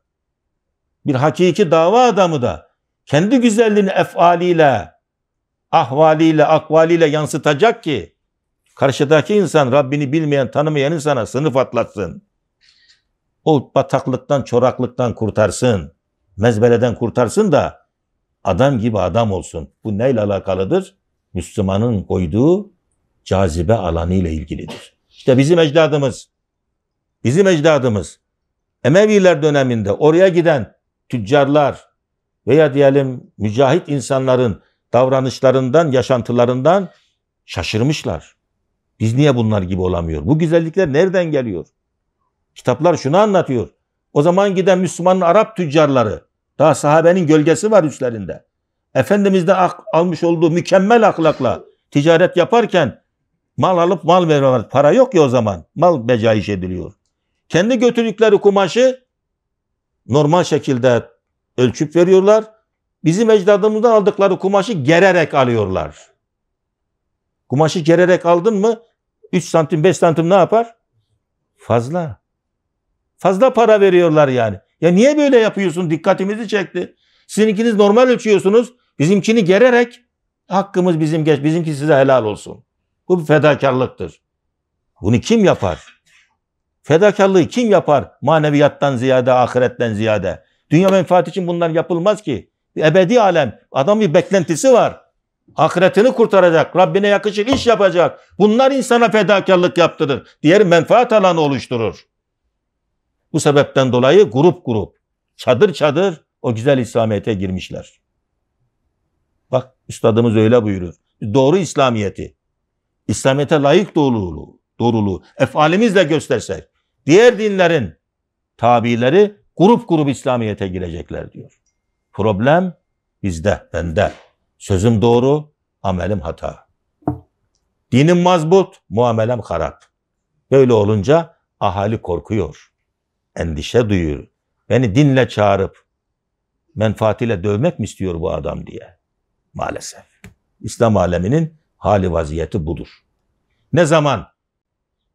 bir hakiki dava adamı da kendi güzelliğini efaliyle, ahvaliyle, akvaliyle yansıtacak ki karşıdaki insan Rabbini bilmeyen, tanımayan insana sınıf atlatsın. O bataklıktan, çoraklıktan kurtarsın. Mezbeleden kurtarsın da adam gibi adam olsun. Bu neyle alakalıdır? Müslümanın koyduğu cazibe alanı ile ilgilidir. İşte bizim ecdadımız, bizim ecdadımız Emeviler döneminde oraya giden tüccarlar veya diyelim mücahit insanların davranışlarından, yaşantılarından şaşırmışlar. Biz niye bunlar gibi olamıyor? Bu güzellikler nereden geliyor? Kitaplar şunu anlatıyor. O zaman giden Müslümanın Arap tüccarları, daha sahabenin gölgesi var üstlerinde. Efendimiz de almış olduğu mükemmel ahlakla ticaret yaparken Mal alıp mal veriyorlar. Para yok ya o zaman. Mal becaiş ediliyor. Kendi götürdükleri kumaşı normal şekilde ölçüp veriyorlar. Bizim ecdadımızdan aldıkları kumaşı gererek alıyorlar. Kumaşı gererek aldın mı 3 santim 5 santim ne yapar? Fazla. Fazla para veriyorlar yani. Ya niye böyle yapıyorsun? Dikkatimizi çekti. Sizinkiniz normal ölçüyorsunuz. Bizimkini gererek hakkımız bizim geç. Bizimki size helal olsun. Bu bir fedakarlıktır. Bunu kim yapar? Fedakarlığı kim yapar? Maneviyattan ziyade, ahiretten ziyade. Dünya menfaati için bunlar yapılmaz ki. Bir ebedi alem. Adam bir beklentisi var. Ahiretini kurtaracak. Rabbine yakışık iş yapacak. Bunlar insana fedakarlık yaptırır. Diğer menfaat alanı oluşturur. Bu sebepten dolayı grup grup, çadır çadır o güzel İslamiyet'e girmişler. Bak üstadımız öyle buyurur. Doğru İslamiyet'i. İslamiyet'e layık doğruluğu, doğruluğu efalimizle göstersek diğer dinlerin tabileri grup grup İslamiyet'e girecekler diyor. Problem bizde, bende. Sözüm doğru, amelim hata. Dinim mazbut, muamelem harap. Böyle olunca ahali korkuyor. Endişe duyuyor. Beni dinle çağırıp menfaatiyle dövmek mi istiyor bu adam diye. Maalesef. İslam aleminin Hali vaziyeti budur. Ne zaman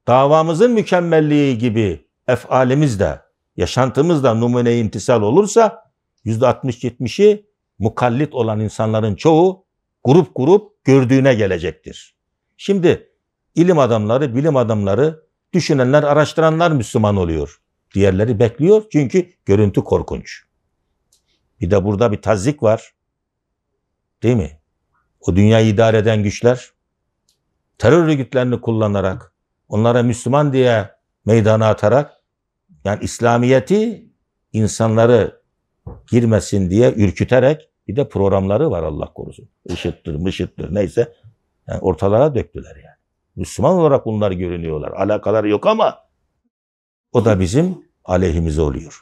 davamızın mükemmelliği gibi efalimiz de yaşantımız da numune imtisal olursa %60-70'i mukallit olan insanların çoğu grup grup gördüğüne gelecektir. Şimdi ilim adamları, bilim adamları, düşünenler, araştıranlar Müslüman oluyor. Diğerleri bekliyor çünkü görüntü korkunç. Bir de burada bir tazik var. Değil mi? o dünyayı idare eden güçler terör örgütlerini kullanarak, onlara Müslüman diye meydana atarak yani İslamiyeti insanları girmesin diye ürküterek bir de programları var Allah korusun. IŞİD'dir, mışıttır neyse yani ortalara döktüler yani. Müslüman olarak bunlar görünüyorlar. Alakaları yok ama o da bizim aleyhimize oluyor.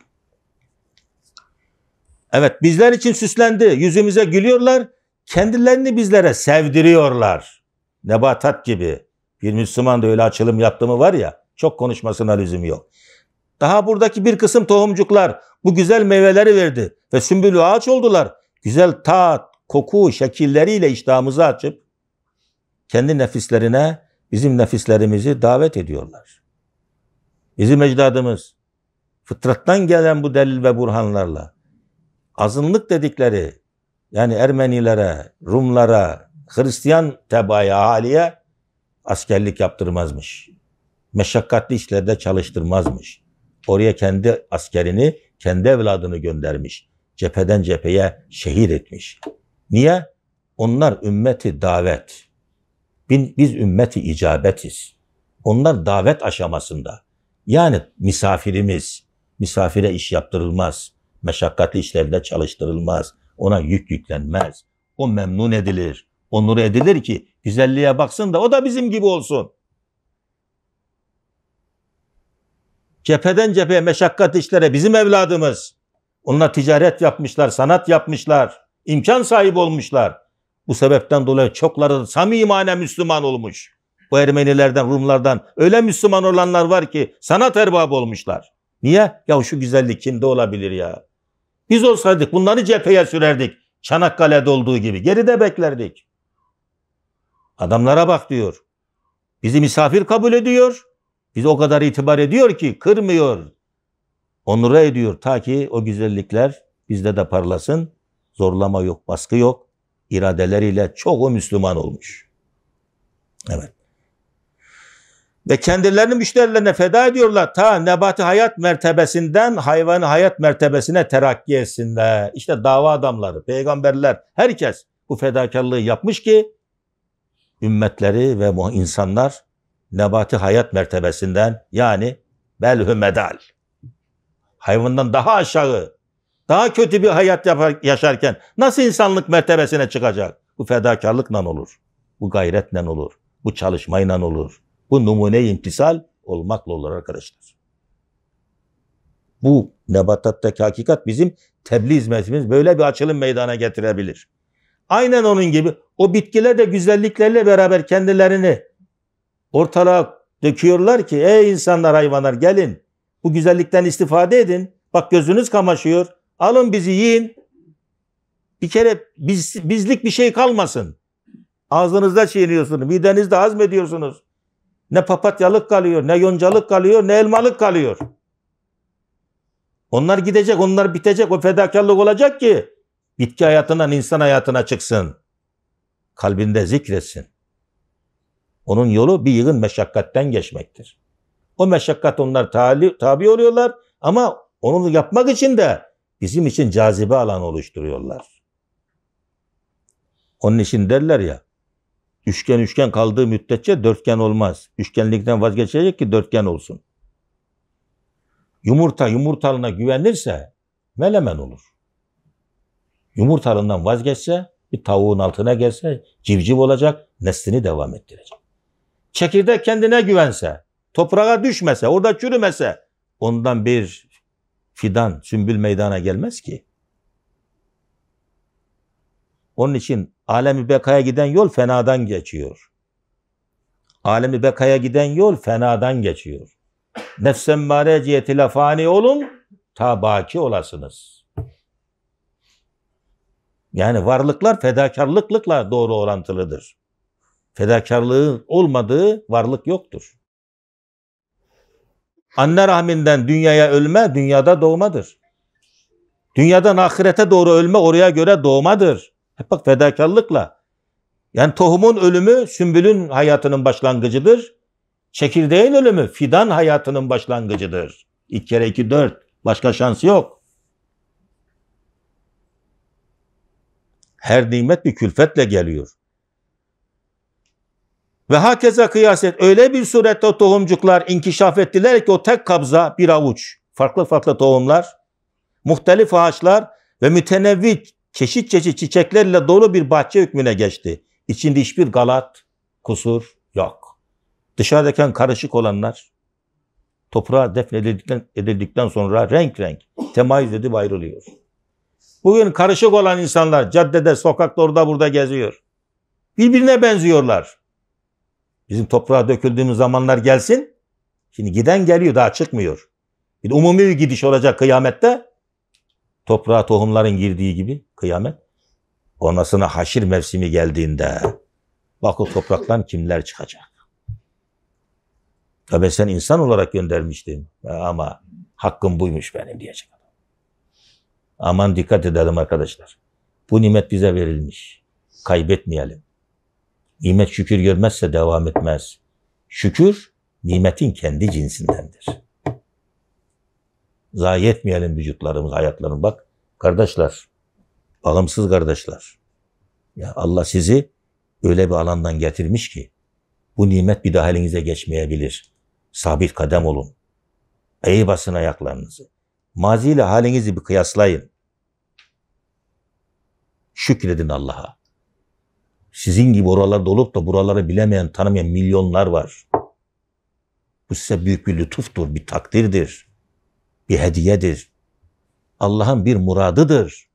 Evet bizler için süslendi. Yüzümüze gülüyorlar kendilerini bizlere sevdiriyorlar. Nebatat gibi bir Müslüman da öyle açılım yaptı mı var ya çok konuşmasına lüzum yok. Daha buradaki bir kısım tohumcuklar bu güzel meyveleri verdi ve sümbülü ağaç oldular. Güzel tat, koku, şekilleriyle iştahımızı açıp kendi nefislerine bizim nefislerimizi davet ediyorlar. Bizim ecdadımız fıtrattan gelen bu delil ve burhanlarla azınlık dedikleri yani Ermenilere, Rumlara, Hristiyan tebaya haliye askerlik yaptırmazmış. Meşakkatli işlerde çalıştırmazmış. Oraya kendi askerini, kendi evladını göndermiş. Cepheden cepheye şehir etmiş. Niye? Onlar ümmeti davet. Biz ümmeti icabetiz. Onlar davet aşamasında. Yani misafirimiz. Misafire iş yaptırılmaz. Meşakkatli işlerde çalıştırılmaz ona yük yüklenmez. O memnun edilir. Onur edilir ki güzelliğe baksın da o da bizim gibi olsun. Cepheden cepheye meşakkat işlere bizim evladımız. Onunla ticaret yapmışlar, sanat yapmışlar, imkan sahibi olmuşlar. Bu sebepten dolayı çokları samimane Müslüman olmuş. Bu Ermenilerden, Rumlardan öyle Müslüman olanlar var ki sanat erbabı olmuşlar. Niye? Ya şu güzellik kimde olabilir ya? Biz olsaydık bunları cepheye sürerdik. Çanakkale'de olduğu gibi geride beklerdik. Adamlara bak diyor. Bizi misafir kabul ediyor. Biz o kadar itibar ediyor ki kırmıyor. Onura ediyor ta ki o güzellikler bizde de parlasın. Zorlama yok, baskı yok. İradeleriyle o Müslüman olmuş. Evet ve kendilerini müşterilerine feda ediyorlar ta nebati hayat mertebesinden hayvanı hayat mertebesine terakki etsinler. İşte dava adamları, peygamberler, herkes bu fedakarlığı yapmış ki ümmetleri ve insanlar nebati hayat mertebesinden yani belhü medal hayvandan daha aşağı daha kötü bir hayat yapar, yaşarken nasıl insanlık mertebesine çıkacak? Bu fedakarlıkla olur. Bu gayretle olur. Bu çalışmayla olur. Bu numune imtisal olmakla olur arkadaşlar. Bu nebatattaki hakikat bizim tebliğ mezhibimiz böyle bir açılım meydana getirebilir. Aynen onun gibi o bitkiler de güzelliklerle beraber kendilerini ortalığa döküyorlar ki ey insanlar hayvanlar gelin bu güzellikten istifade edin. Bak gözünüz kamaşıyor. Alın bizi yiyin. Bir kere biz, bizlik bir şey kalmasın. Ağzınızda çiğniyorsunuz, midenizde hazmediyorsunuz. Ne papatyalık kalıyor, ne yoncalık kalıyor, ne elmalık kalıyor. Onlar gidecek, onlar bitecek. O fedakarlık olacak ki bitki hayatından insan hayatına çıksın. Kalbinde zikretsin. Onun yolu bir yığın meşakkatten geçmektir. O meşakkat onlar tabi, tabi oluyorlar ama onu yapmak için de bizim için cazibe alanı oluşturuyorlar. Onun için derler ya Üçgen üçgen kaldığı müddetçe dörtgen olmaz. Üçgenlikten vazgeçecek ki dörtgen olsun. Yumurta yumurtalına güvenirse melemen olur. Yumurtalından vazgeçse bir tavuğun altına gelse civciv olacak, neslini devam ettirecek. Çekirdek kendine güvense, toprağa düşmese, orada çürümese ondan bir fidan, sümbül meydana gelmez ki. Onun için Alemi bekaya giden yol fenadan geçiyor. Alemi bekaya giden yol fenadan geçiyor. Nefsen mare cihetiyle olun ta baki olasınız. Yani varlıklar fedakarlıkla doğru orantılıdır. Fedakarlığın olmadığı varlık yoktur. Anne rahminden dünyaya ölme dünyada doğmadır. Dünyadan ahirete doğru ölme oraya göre doğmadır. Hep bak fedakarlıkla. Yani tohumun ölümü sümbülün hayatının başlangıcıdır. Çekirdeğin ölümü fidan hayatının başlangıcıdır. İlk kere iki dört. Başka şansı yok. Her nimet bir külfetle geliyor. Ve hakeza kıyas et. Öyle bir surette tohumcuklar inkişaf ettiler ki o tek kabza bir avuç. Farklı farklı tohumlar, muhtelif ağaçlar ve mütenevvi çeşit çeşit çiçeklerle dolu bir bahçe hükmüne geçti. İçinde hiçbir galat, kusur yok. Dışarıdayken karışık olanlar toprağa defnedildikten edildikten sonra renk renk temayüz edip ayrılıyor. Bugün karışık olan insanlar caddede, sokakta, orada burada geziyor. Birbirine benziyorlar. Bizim toprağa döküldüğümüz zamanlar gelsin. Şimdi giden geliyor daha çıkmıyor. Bir umumi bir gidiş olacak kıyamette. Toprağa tohumların girdiği gibi kıyamet. Ondan haşir mevsimi geldiğinde bak o topraktan kimler çıkacak? Ya ben sen insan olarak göndermiştim ama hakkım buymuş benim diyecek. Aman dikkat edelim arkadaşlar. Bu nimet bize verilmiş. Kaybetmeyelim. Nimet şükür görmezse devam etmez. Şükür nimetin kendi cinsindendir. Zayi etmeyelim vücutlarımız, hayatlarımız. Bak kardeşler Bağımsız kardeşler. Ya Allah sizi öyle bir alandan getirmiş ki bu nimet bir daha elinize geçmeyebilir. Sabit kadem olun. Eği basın ayaklarınızı. Maziyle halinizi bir kıyaslayın. Şükredin Allah'a. Sizin gibi oralarda olup da buraları bilemeyen, tanımayan milyonlar var. Bu size büyük bir lütuftur, bir takdirdir, bir hediyedir. Allah'ın bir muradıdır.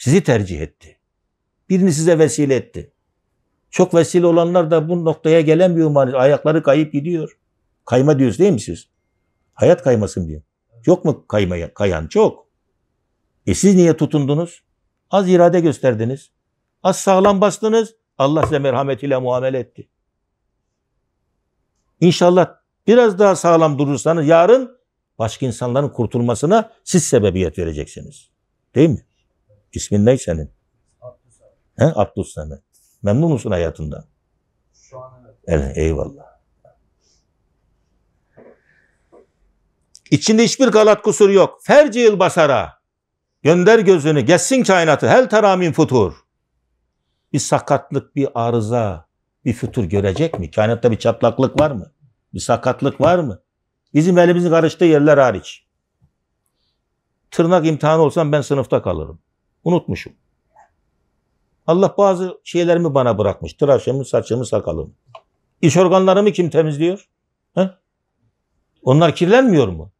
Sizi tercih etti. Birini size vesile etti. Çok vesile olanlar da bu noktaya gelemiyor maalesef. Ayakları kayıp gidiyor. Kayma diyoruz değil mi siz? Hayat kaymasın diyor. Yok mu kaymaya, kayan? Çok. E siz niye tutundunuz? Az irade gösterdiniz. Az sağlam bastınız. Allah size merhametiyle muamele etti. İnşallah biraz daha sağlam durursanız yarın başka insanların kurtulmasına siz sebebiyet vereceksiniz. Değil mi? İsmin ne senin? Abdülsamet. He? Memnun musun hayatında? Şu an evet. eyvallah. İçinde hiçbir galat kusur yok. Fercil basara. Gönder gözünü. Geçsin kainatı. Hel teramin futur. Bir sakatlık, bir arıza, bir futur görecek mi? Kainatta bir çatlaklık var mı? Bir sakatlık var mı? Bizim elimizin karıştığı yerler hariç. Tırnak imtihanı olsam ben sınıfta kalırım. Unutmuşum. Allah bazı şeylerimi bana bırakmış. Tıraşımı, saçımı, sakalımı. İş organlarımı kim temizliyor? He? Onlar kirlenmiyor mu?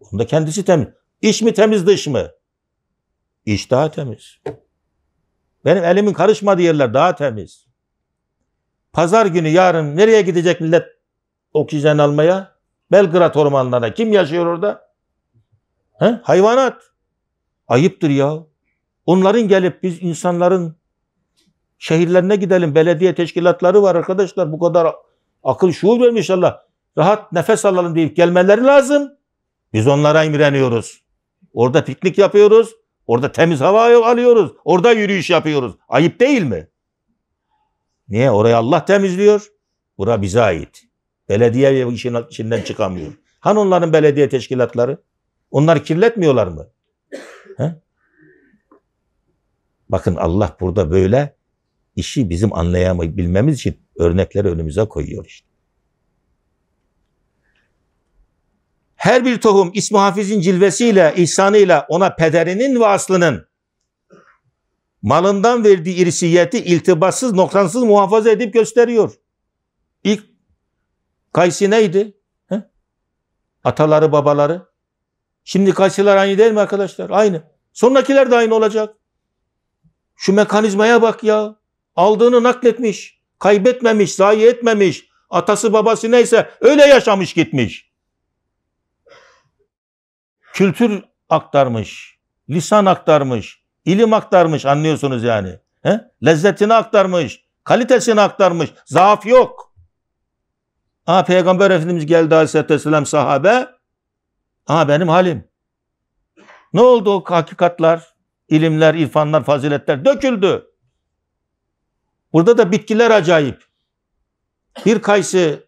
Onda kendisi temiz. İş mi temiz dış mı? İş daha temiz. Benim elimin karışmadığı yerler daha temiz. Pazar günü yarın nereye gidecek millet oksijen almaya? Belgrad ormanlarına. Kim yaşıyor orada? He? Hayvanat. Ayıptır ya. Onların gelip biz insanların şehirlerine gidelim. Belediye teşkilatları var arkadaşlar. Bu kadar akıl şuur vermiş Allah. Rahat nefes alalım deyip gelmeleri lazım. Biz onlara imreniyoruz. Orada piknik yapıyoruz. Orada temiz hava alıyoruz. Orada yürüyüş yapıyoruz. Ayıp değil mi? Niye? Orayı Allah temizliyor. Bura bize ait. Belediye işin içinden çıkamıyor. Hani onların belediye teşkilatları? Onlar kirletmiyorlar mı? He? Bakın Allah burada böyle işi bizim anlayabilmemiz için örnekleri önümüze koyuyor işte. Her bir tohum İsmi Hafiz'in cilvesiyle, ihsanıyla ona pederinin ve aslının malından verdiği irsiyeti iltibassız, noktansız muhafaza edip gösteriyor. İlk kaysi neydi? He? Ataları, babaları. Şimdi kaysiler aynı değil mi arkadaşlar? Aynı. Sonrakiler de aynı olacak. Şu mekanizmaya bak ya. Aldığını nakletmiş. Kaybetmemiş, zayi etmemiş. Atası babası neyse öyle yaşamış gitmiş. Kültür aktarmış. Lisan aktarmış. ilim aktarmış anlıyorsunuz yani. He? Lezzetini aktarmış. Kalitesini aktarmış. Zaaf yok. Aa Peygamber Efendimiz geldi aleyhissalatü vesselam sahabe. Aa benim halim. Ne oldu o hakikatlar? ilimler, irfanlar, faziletler döküldü. Burada da bitkiler acayip. Bir kayısı,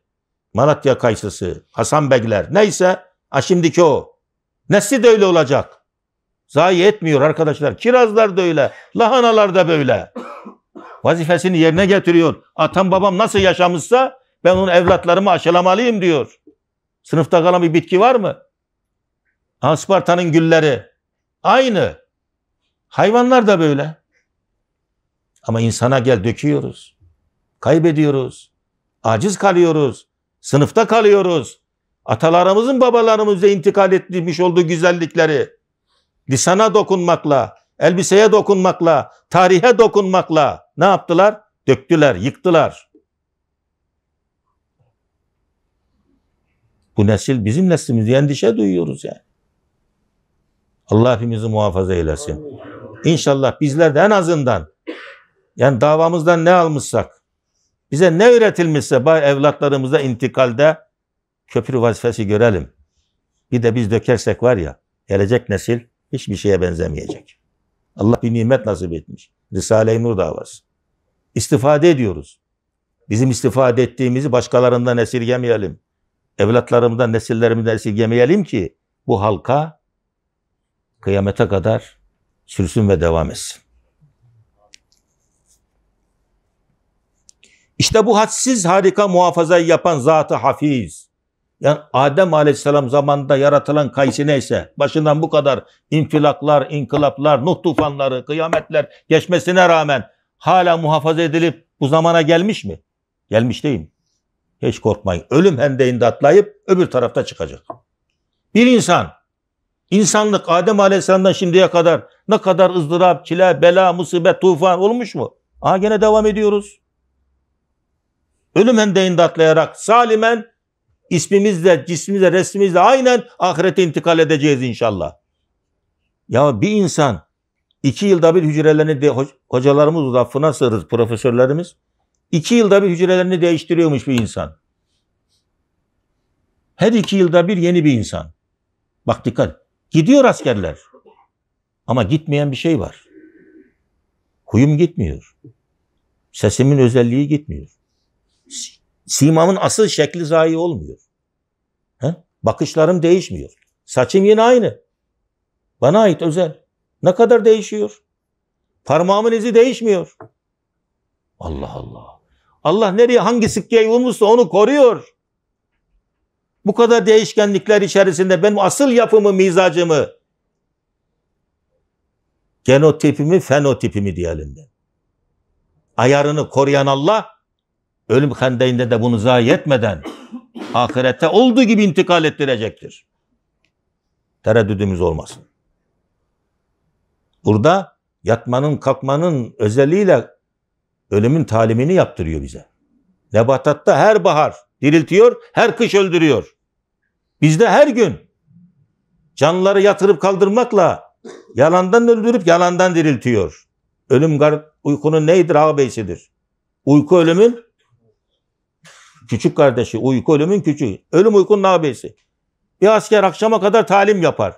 Malatya kayısısı, Hasan Begler neyse ha şimdiki o. Nesli de öyle olacak. Zayi etmiyor arkadaşlar. Kirazlar da öyle, lahanalar da böyle. Vazifesini yerine getiriyor. Atam babam nasıl yaşamışsa ben onun evlatlarımı aşılamalıyım diyor. Sınıfta kalan bir bitki var mı? Aspartanın gülleri. Aynı. Hayvanlar da böyle. Ama insana gel döküyoruz. Kaybediyoruz. Aciz kalıyoruz. Sınıfta kalıyoruz. Atalarımızın babalarımızda intikal etmiş olduğu güzellikleri lisana dokunmakla, elbiseye dokunmakla, tarihe dokunmakla ne yaptılar? Döktüler, yıktılar. Bu nesil bizim neslimiz endişe duyuyoruz yani. Allah hepimizi muhafaza eylesin. İnşallah bizler de en azından yani davamızdan ne almışsak, bize ne üretilmişse bay evlatlarımıza intikalde köprü vazifesi görelim. Bir de biz dökersek var ya, gelecek nesil hiçbir şeye benzemeyecek. Allah bir nimet nasip etmiş. Risale-i Nur davası. İstifade ediyoruz. Bizim istifade ettiğimizi başkalarından esirgemeyelim. Evlatlarımızdan, nesillerimizden esirgemeyelim ki bu halka kıyamete kadar sürsün ve devam etsin. İşte bu hadsiz harika muhafazayı yapan zatı hafiz. Yani Adem Aleyhisselam zamanında yaratılan kayısı neyse başından bu kadar infilaklar, inkılaplar, Nuh tufanları, kıyametler geçmesine rağmen hala muhafaza edilip bu zamana gelmiş mi? Gelmiş değil mi? Hiç korkmayın. Ölüm hendeğinde atlayıp öbür tarafta çıkacak. Bir insan, insanlık Adem Aleyhisselam'dan şimdiye kadar ne kadar ızdırap, çile, bela, musibet, tufan olmuş mu? Aha gene devam ediyoruz. Ölüm hendeğinde atlayarak salimen ismimizle, cismimizle, resmimizle aynen ahirete intikal edeceğiz inşallah. Ya bir insan iki yılda bir hücrelerini de, hocalarımız lafına sığırız profesörlerimiz. iki yılda bir hücrelerini değiştiriyormuş bir insan. Her iki yılda bir yeni bir insan. Bak dikkat. Gidiyor askerler. Ama gitmeyen bir şey var. Kuyum gitmiyor. Sesimin özelliği gitmiyor. Simamın asıl şekli zayi olmuyor. He? Bakışlarım değişmiyor. Saçım yine aynı. Bana ait özel. Ne kadar değişiyor? Parmağımın izi değişmiyor. Allah Allah. Allah nereye hangi sıkkıya vurmuşsa onu koruyor. Bu kadar değişkenlikler içerisinde benim asıl yapımı, mizacımı, Genotipimi, fenotipimi diyelim ben. Ayarını koruyan Allah ölüm hendeğinde de bunu zayi etmeden *coughs* ahirette olduğu gibi intikal ettirecektir. Tereddüdümüz olmasın. Burada yatmanın kalkmanın özelliğiyle ölümün talimini yaptırıyor bize. Nebatatta her bahar diriltiyor, her kış öldürüyor. Bizde her gün canlıları yatırıp kaldırmakla Yalandan öldürüp yalandan diriltiyor. Ölüm uykunun neydir? Ağabeysidir. Uyku ölümün küçük kardeşi. Uyku ölümün küçük. Ölüm uykunun ağabeysi. Bir asker akşama kadar talim yapar.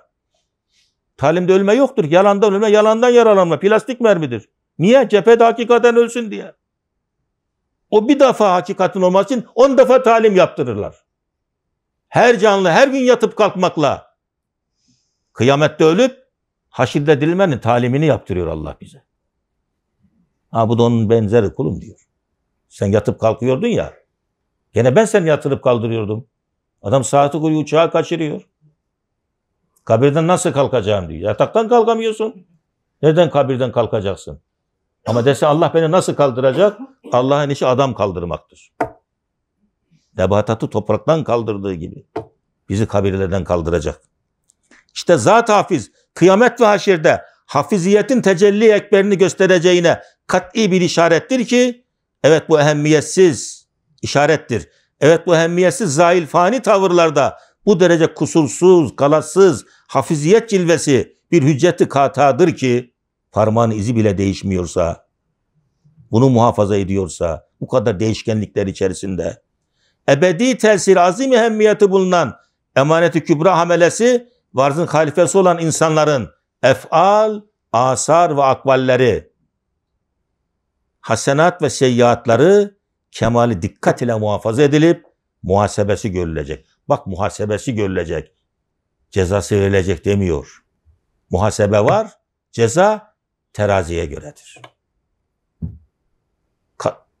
Talimde ölme yoktur. Yalandan ölme, yalandan yaralanma. Plastik mermidir. Niye? Cephede hakikaten ölsün diye. O bir defa hakikatin olması için on defa talim yaptırırlar. Her canlı her gün yatıp kalkmakla kıyamette ölüp haşirde dirilmenin talimini yaptırıyor Allah bize. Ha bu da onun benzeri kulum diyor. Sen yatıp kalkıyordun ya. Gene ben seni yatırıp kaldırıyordum. Adam saati koyuyor uçağı kaçırıyor. Kabirden nasıl kalkacağım diyor. Yataktan kalkamıyorsun. Neden kabirden kalkacaksın? Ama dese Allah beni nasıl kaldıracak? Allah'ın işi adam kaldırmaktır. Nebatatı topraktan kaldırdığı gibi bizi kabirlerden kaldıracak. İşte zat hafiz kıyamet ve haşirde hafiziyetin tecelli ekberini göstereceğine kat'i bir işarettir ki evet bu ehemmiyetsiz işarettir. Evet bu ehemmiyetsiz zail fani tavırlarda bu derece kusursuz, kalatsız, hafiziyet cilvesi bir hücceti katadır ki parmağın izi bile değişmiyorsa, bunu muhafaza ediyorsa, bu kadar değişkenlikler içerisinde, ebedi tesir azim ehemmiyeti bulunan emaneti kübra hamelesi varzın halifesi olan insanların efal, asar ve akvalleri, hasenat ve seyyiatları kemali dikkat ile muhafaza edilip muhasebesi görülecek. Bak muhasebesi görülecek. Cezası verilecek demiyor. Muhasebe var, ceza teraziye göredir.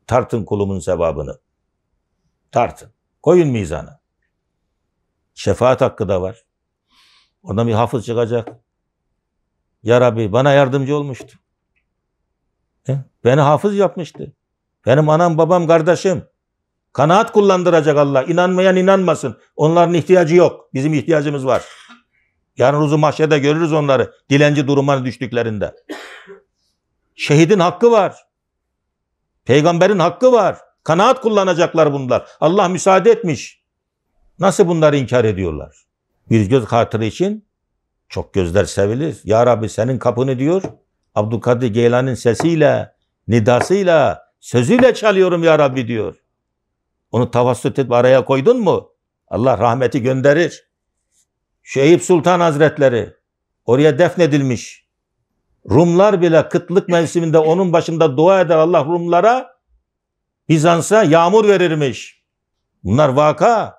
Tartın kulumun sevabını. Tartın. Koyun mizana. Şefaat hakkı da var. Ondan bir hafız çıkacak. Ya Rabbi bana yardımcı olmuştu. He? Beni hafız yapmıştı. Benim anam, babam, kardeşim. Kanaat kullandıracak Allah. İnanmayan inanmasın. Onların ihtiyacı yok. Bizim ihtiyacımız var. Yarın ruzu mahşerde görürüz onları. Dilenci durumuna düştüklerinde. Şehidin hakkı var. Peygamberin hakkı var. Kanaat kullanacaklar bunlar. Allah müsaade etmiş. Nasıl bunları inkar ediyorlar? Bir göz hatırı için çok gözler sevilir. Ya Rabbi senin kapını diyor. Abdülkadir Geylan'ın sesiyle, nidasıyla, sözüyle çalıyorum ya Rabbi diyor. Onu tavassut edip araya koydun mu? Allah rahmeti gönderir. Şu Eyüp Sultan Hazretleri oraya defnedilmiş. Rumlar bile kıtlık mevsiminde onun başında dua eder Allah Rumlara Bizans'a yağmur verirmiş. Bunlar vaka.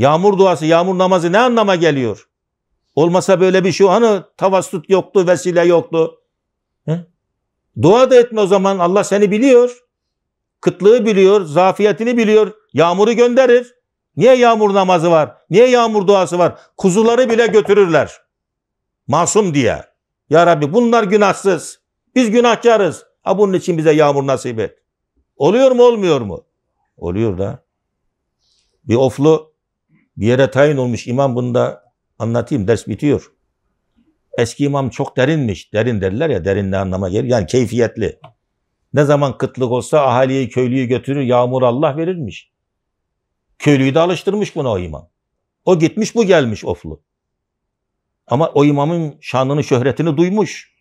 Yağmur duası, yağmur namazı ne anlama geliyor? Olmasa böyle bir şey hani tavastut yoktu, vesile yoktu. He? Dua da etme o zaman. Allah seni biliyor. Kıtlığı biliyor, zafiyetini biliyor. Yağmuru gönderir. Niye yağmur namazı var? Niye yağmur duası var? Kuzuları bile götürürler. Masum diye. Ya Rabbi bunlar günahsız. Biz günahkarız. Ha bunun için bize yağmur nasip et. Oluyor mu olmuyor mu? Oluyor da. Bir oflu bir yere tayin olmuş imam bunu da anlatayım ders bitiyor. Eski imam çok derinmiş. Derin derler ya derin ne anlama gelir? Yani keyfiyetli. Ne zaman kıtlık olsa ahaliyi köylüyü götürür yağmur Allah verirmiş. Köylüyü de alıştırmış buna o imam. O gitmiş bu gelmiş oflu. Ama o imamın şanını şöhretini duymuş.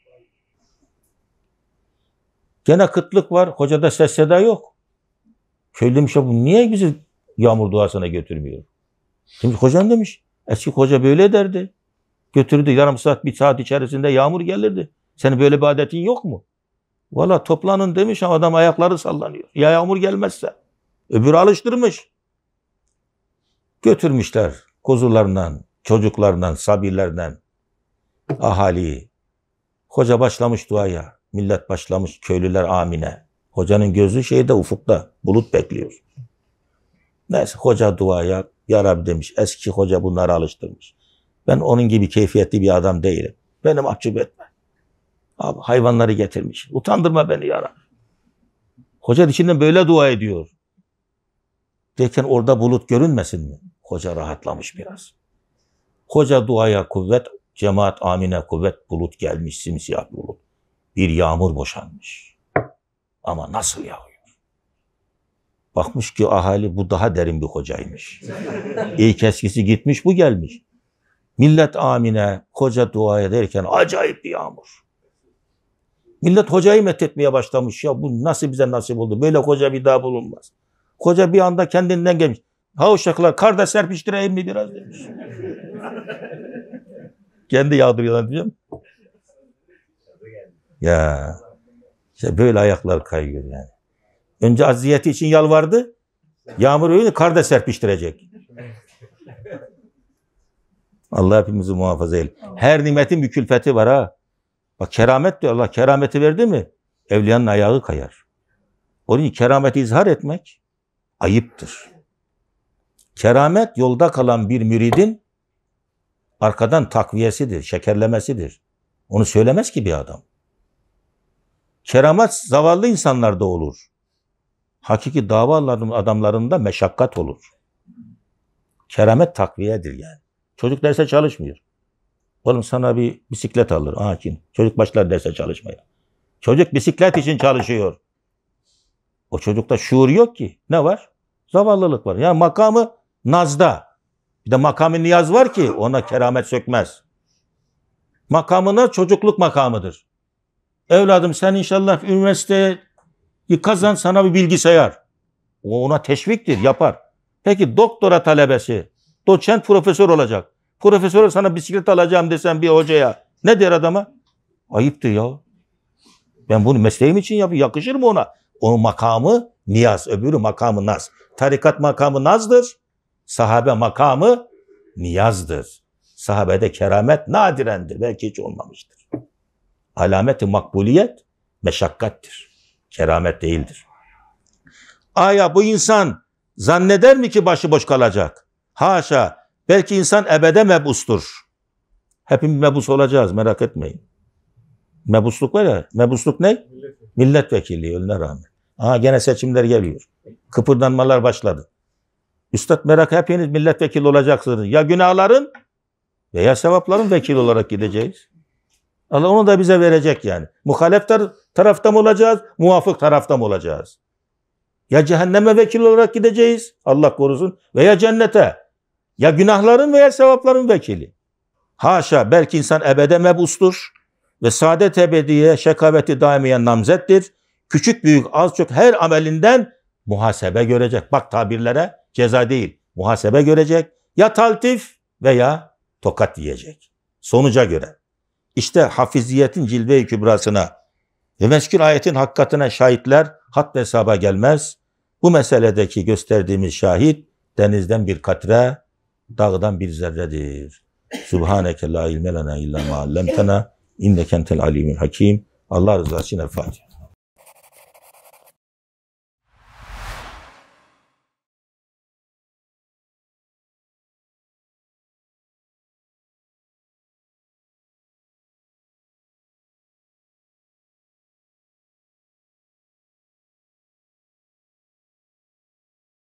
Gene kıtlık var. Hocada ses seda yok. demiş şey bu niye bizi yağmur duasına götürmüyor? Şimdi kocan demiş. Eski koca böyle derdi. Götürdü yarım saat bir saat içerisinde yağmur gelirdi. Senin böyle bir adetin yok mu? Valla toplanın demiş ama adam ayakları sallanıyor. Ya yağmur gelmezse. Öbürü alıştırmış. Götürmüşler kuzularından, çocuklarından, sabirlerden, ahaliyi. Hoca başlamış duaya. Millet başlamış köylüler amine. Hocanın gözü şeyde ufukta. Bulut bekliyor. Neyse hoca dua ya, ya demiş. Eski hoca bunları alıştırmış. Ben onun gibi keyfiyetli bir adam değilim. Beni mahcup etme. Abi hayvanları getirmiş. Utandırma beni ya Rabbi. Hoca içinden böyle dua ediyor. Derken orada bulut görünmesin mi? Hoca rahatlamış biraz. Hoca duaya kuvvet, cemaat amine kuvvet, bulut gelmiş simsiyah bulut. Bir yağmur boşanmış. Ama nasıl yağmur? Bakmış ki ahali bu daha derin bir kocaymış. İlk eskisi gitmiş bu gelmiş. Millet amine, koca dua ederken acayip bir yağmur. Millet hocayı methetmeye başlamış. Ya bu nasıl bize nasip oldu? Böyle koca bir daha bulunmaz. Koca bir anda kendinden gelmiş. Ha uşaklar kar da serpiştireyim mi biraz demiş. Kendi yağdırıyorlar diyeceğim. Ya işte böyle ayaklar kayıyor yani. Önce aziyeti için yalvardı. Yağmur öyle kar da serpiştirecek. Allah hepimizi muhafaza eyle. Her nimetin bir külfeti var ha. Bak keramet diyor Allah. Kerameti verdi mi? Evliyanın ayağı kayar. Onun için kerameti izhar etmek ayıptır. Keramet yolda kalan bir müridin arkadan takviyesidir, şekerlemesidir. Onu söylemez ki bir adam. Keramet zavallı insanlarda olur hakiki davaların adamlarında meşakkat olur. Keramet takviyedir yani. Çocuk derse çalışmıyor. Oğlum sana bir bisiklet alır. Aa kim? Çocuk başlar derse çalışmaya. Çocuk bisiklet için çalışıyor. O çocukta şuur yok ki. Ne var? Zavallılık var. Yani makamı nazda. Bir de makamı niyaz var ki ona keramet sökmez. Makamına çocukluk makamıdır. Evladım sen inşallah üniversiteye kazan sana bir bilgisayar. O ona teşviktir, yapar. Peki doktora talebesi, doçent profesör olacak. Profesör sana bisiklet alacağım desen bir hocaya. Ne der adama? Ayıptır ya. Ben bunu mesleğim için yapıyorum. Yakışır mı ona? O makamı niyaz, öbürü makamı naz. Tarikat makamı nazdır. Sahabe makamı niyazdır. Sahabede keramet nadirendir. Belki hiç olmamıştır. Alameti makbuliyet meşakkattir. Keramet değildir. Aya bu insan zanneder mi ki başıboş kalacak? Haşa. Belki insan ebede mebustur. Hepimiz mebus olacağız merak etmeyin. Mebusluk var ya. Mebusluk ne? Milletvekili. Milletvekilliği önüne rağmen. Aha gene seçimler geliyor. Kıpırdanmalar başladı. Üstad merak hepiniz milletvekili olacaksınız. Ya günahların veya sevapların vekili olarak gideceğiz. Allah onu da bize verecek yani. Muhalef tar- tarafta mı olacağız, muvafık tarafta mı olacağız? Ya cehenneme vekil olarak gideceğiz, Allah korusun, veya cennete. Ya günahların veya sevapların vekili. Haşa, belki insan ebede mebustur ve saadet ebediye, şekaveti daimiye namzettir. Küçük büyük az çok her amelinden muhasebe görecek. Bak tabirlere ceza değil, muhasebe görecek. Ya taltif veya tokat diyecek. Sonuca göre. İşte hafiziyetin cilve-i kübrasına ve meskür ayetin hakkatine şahitler hat ve hesaba gelmez. Bu meseledeki gösterdiğimiz şahit denizden bir katre, dağdan bir zerredir. Subhaneke la ilme lena illa ma allamtana inneke entel alimul hakim. Allah rızası için El Fatiha.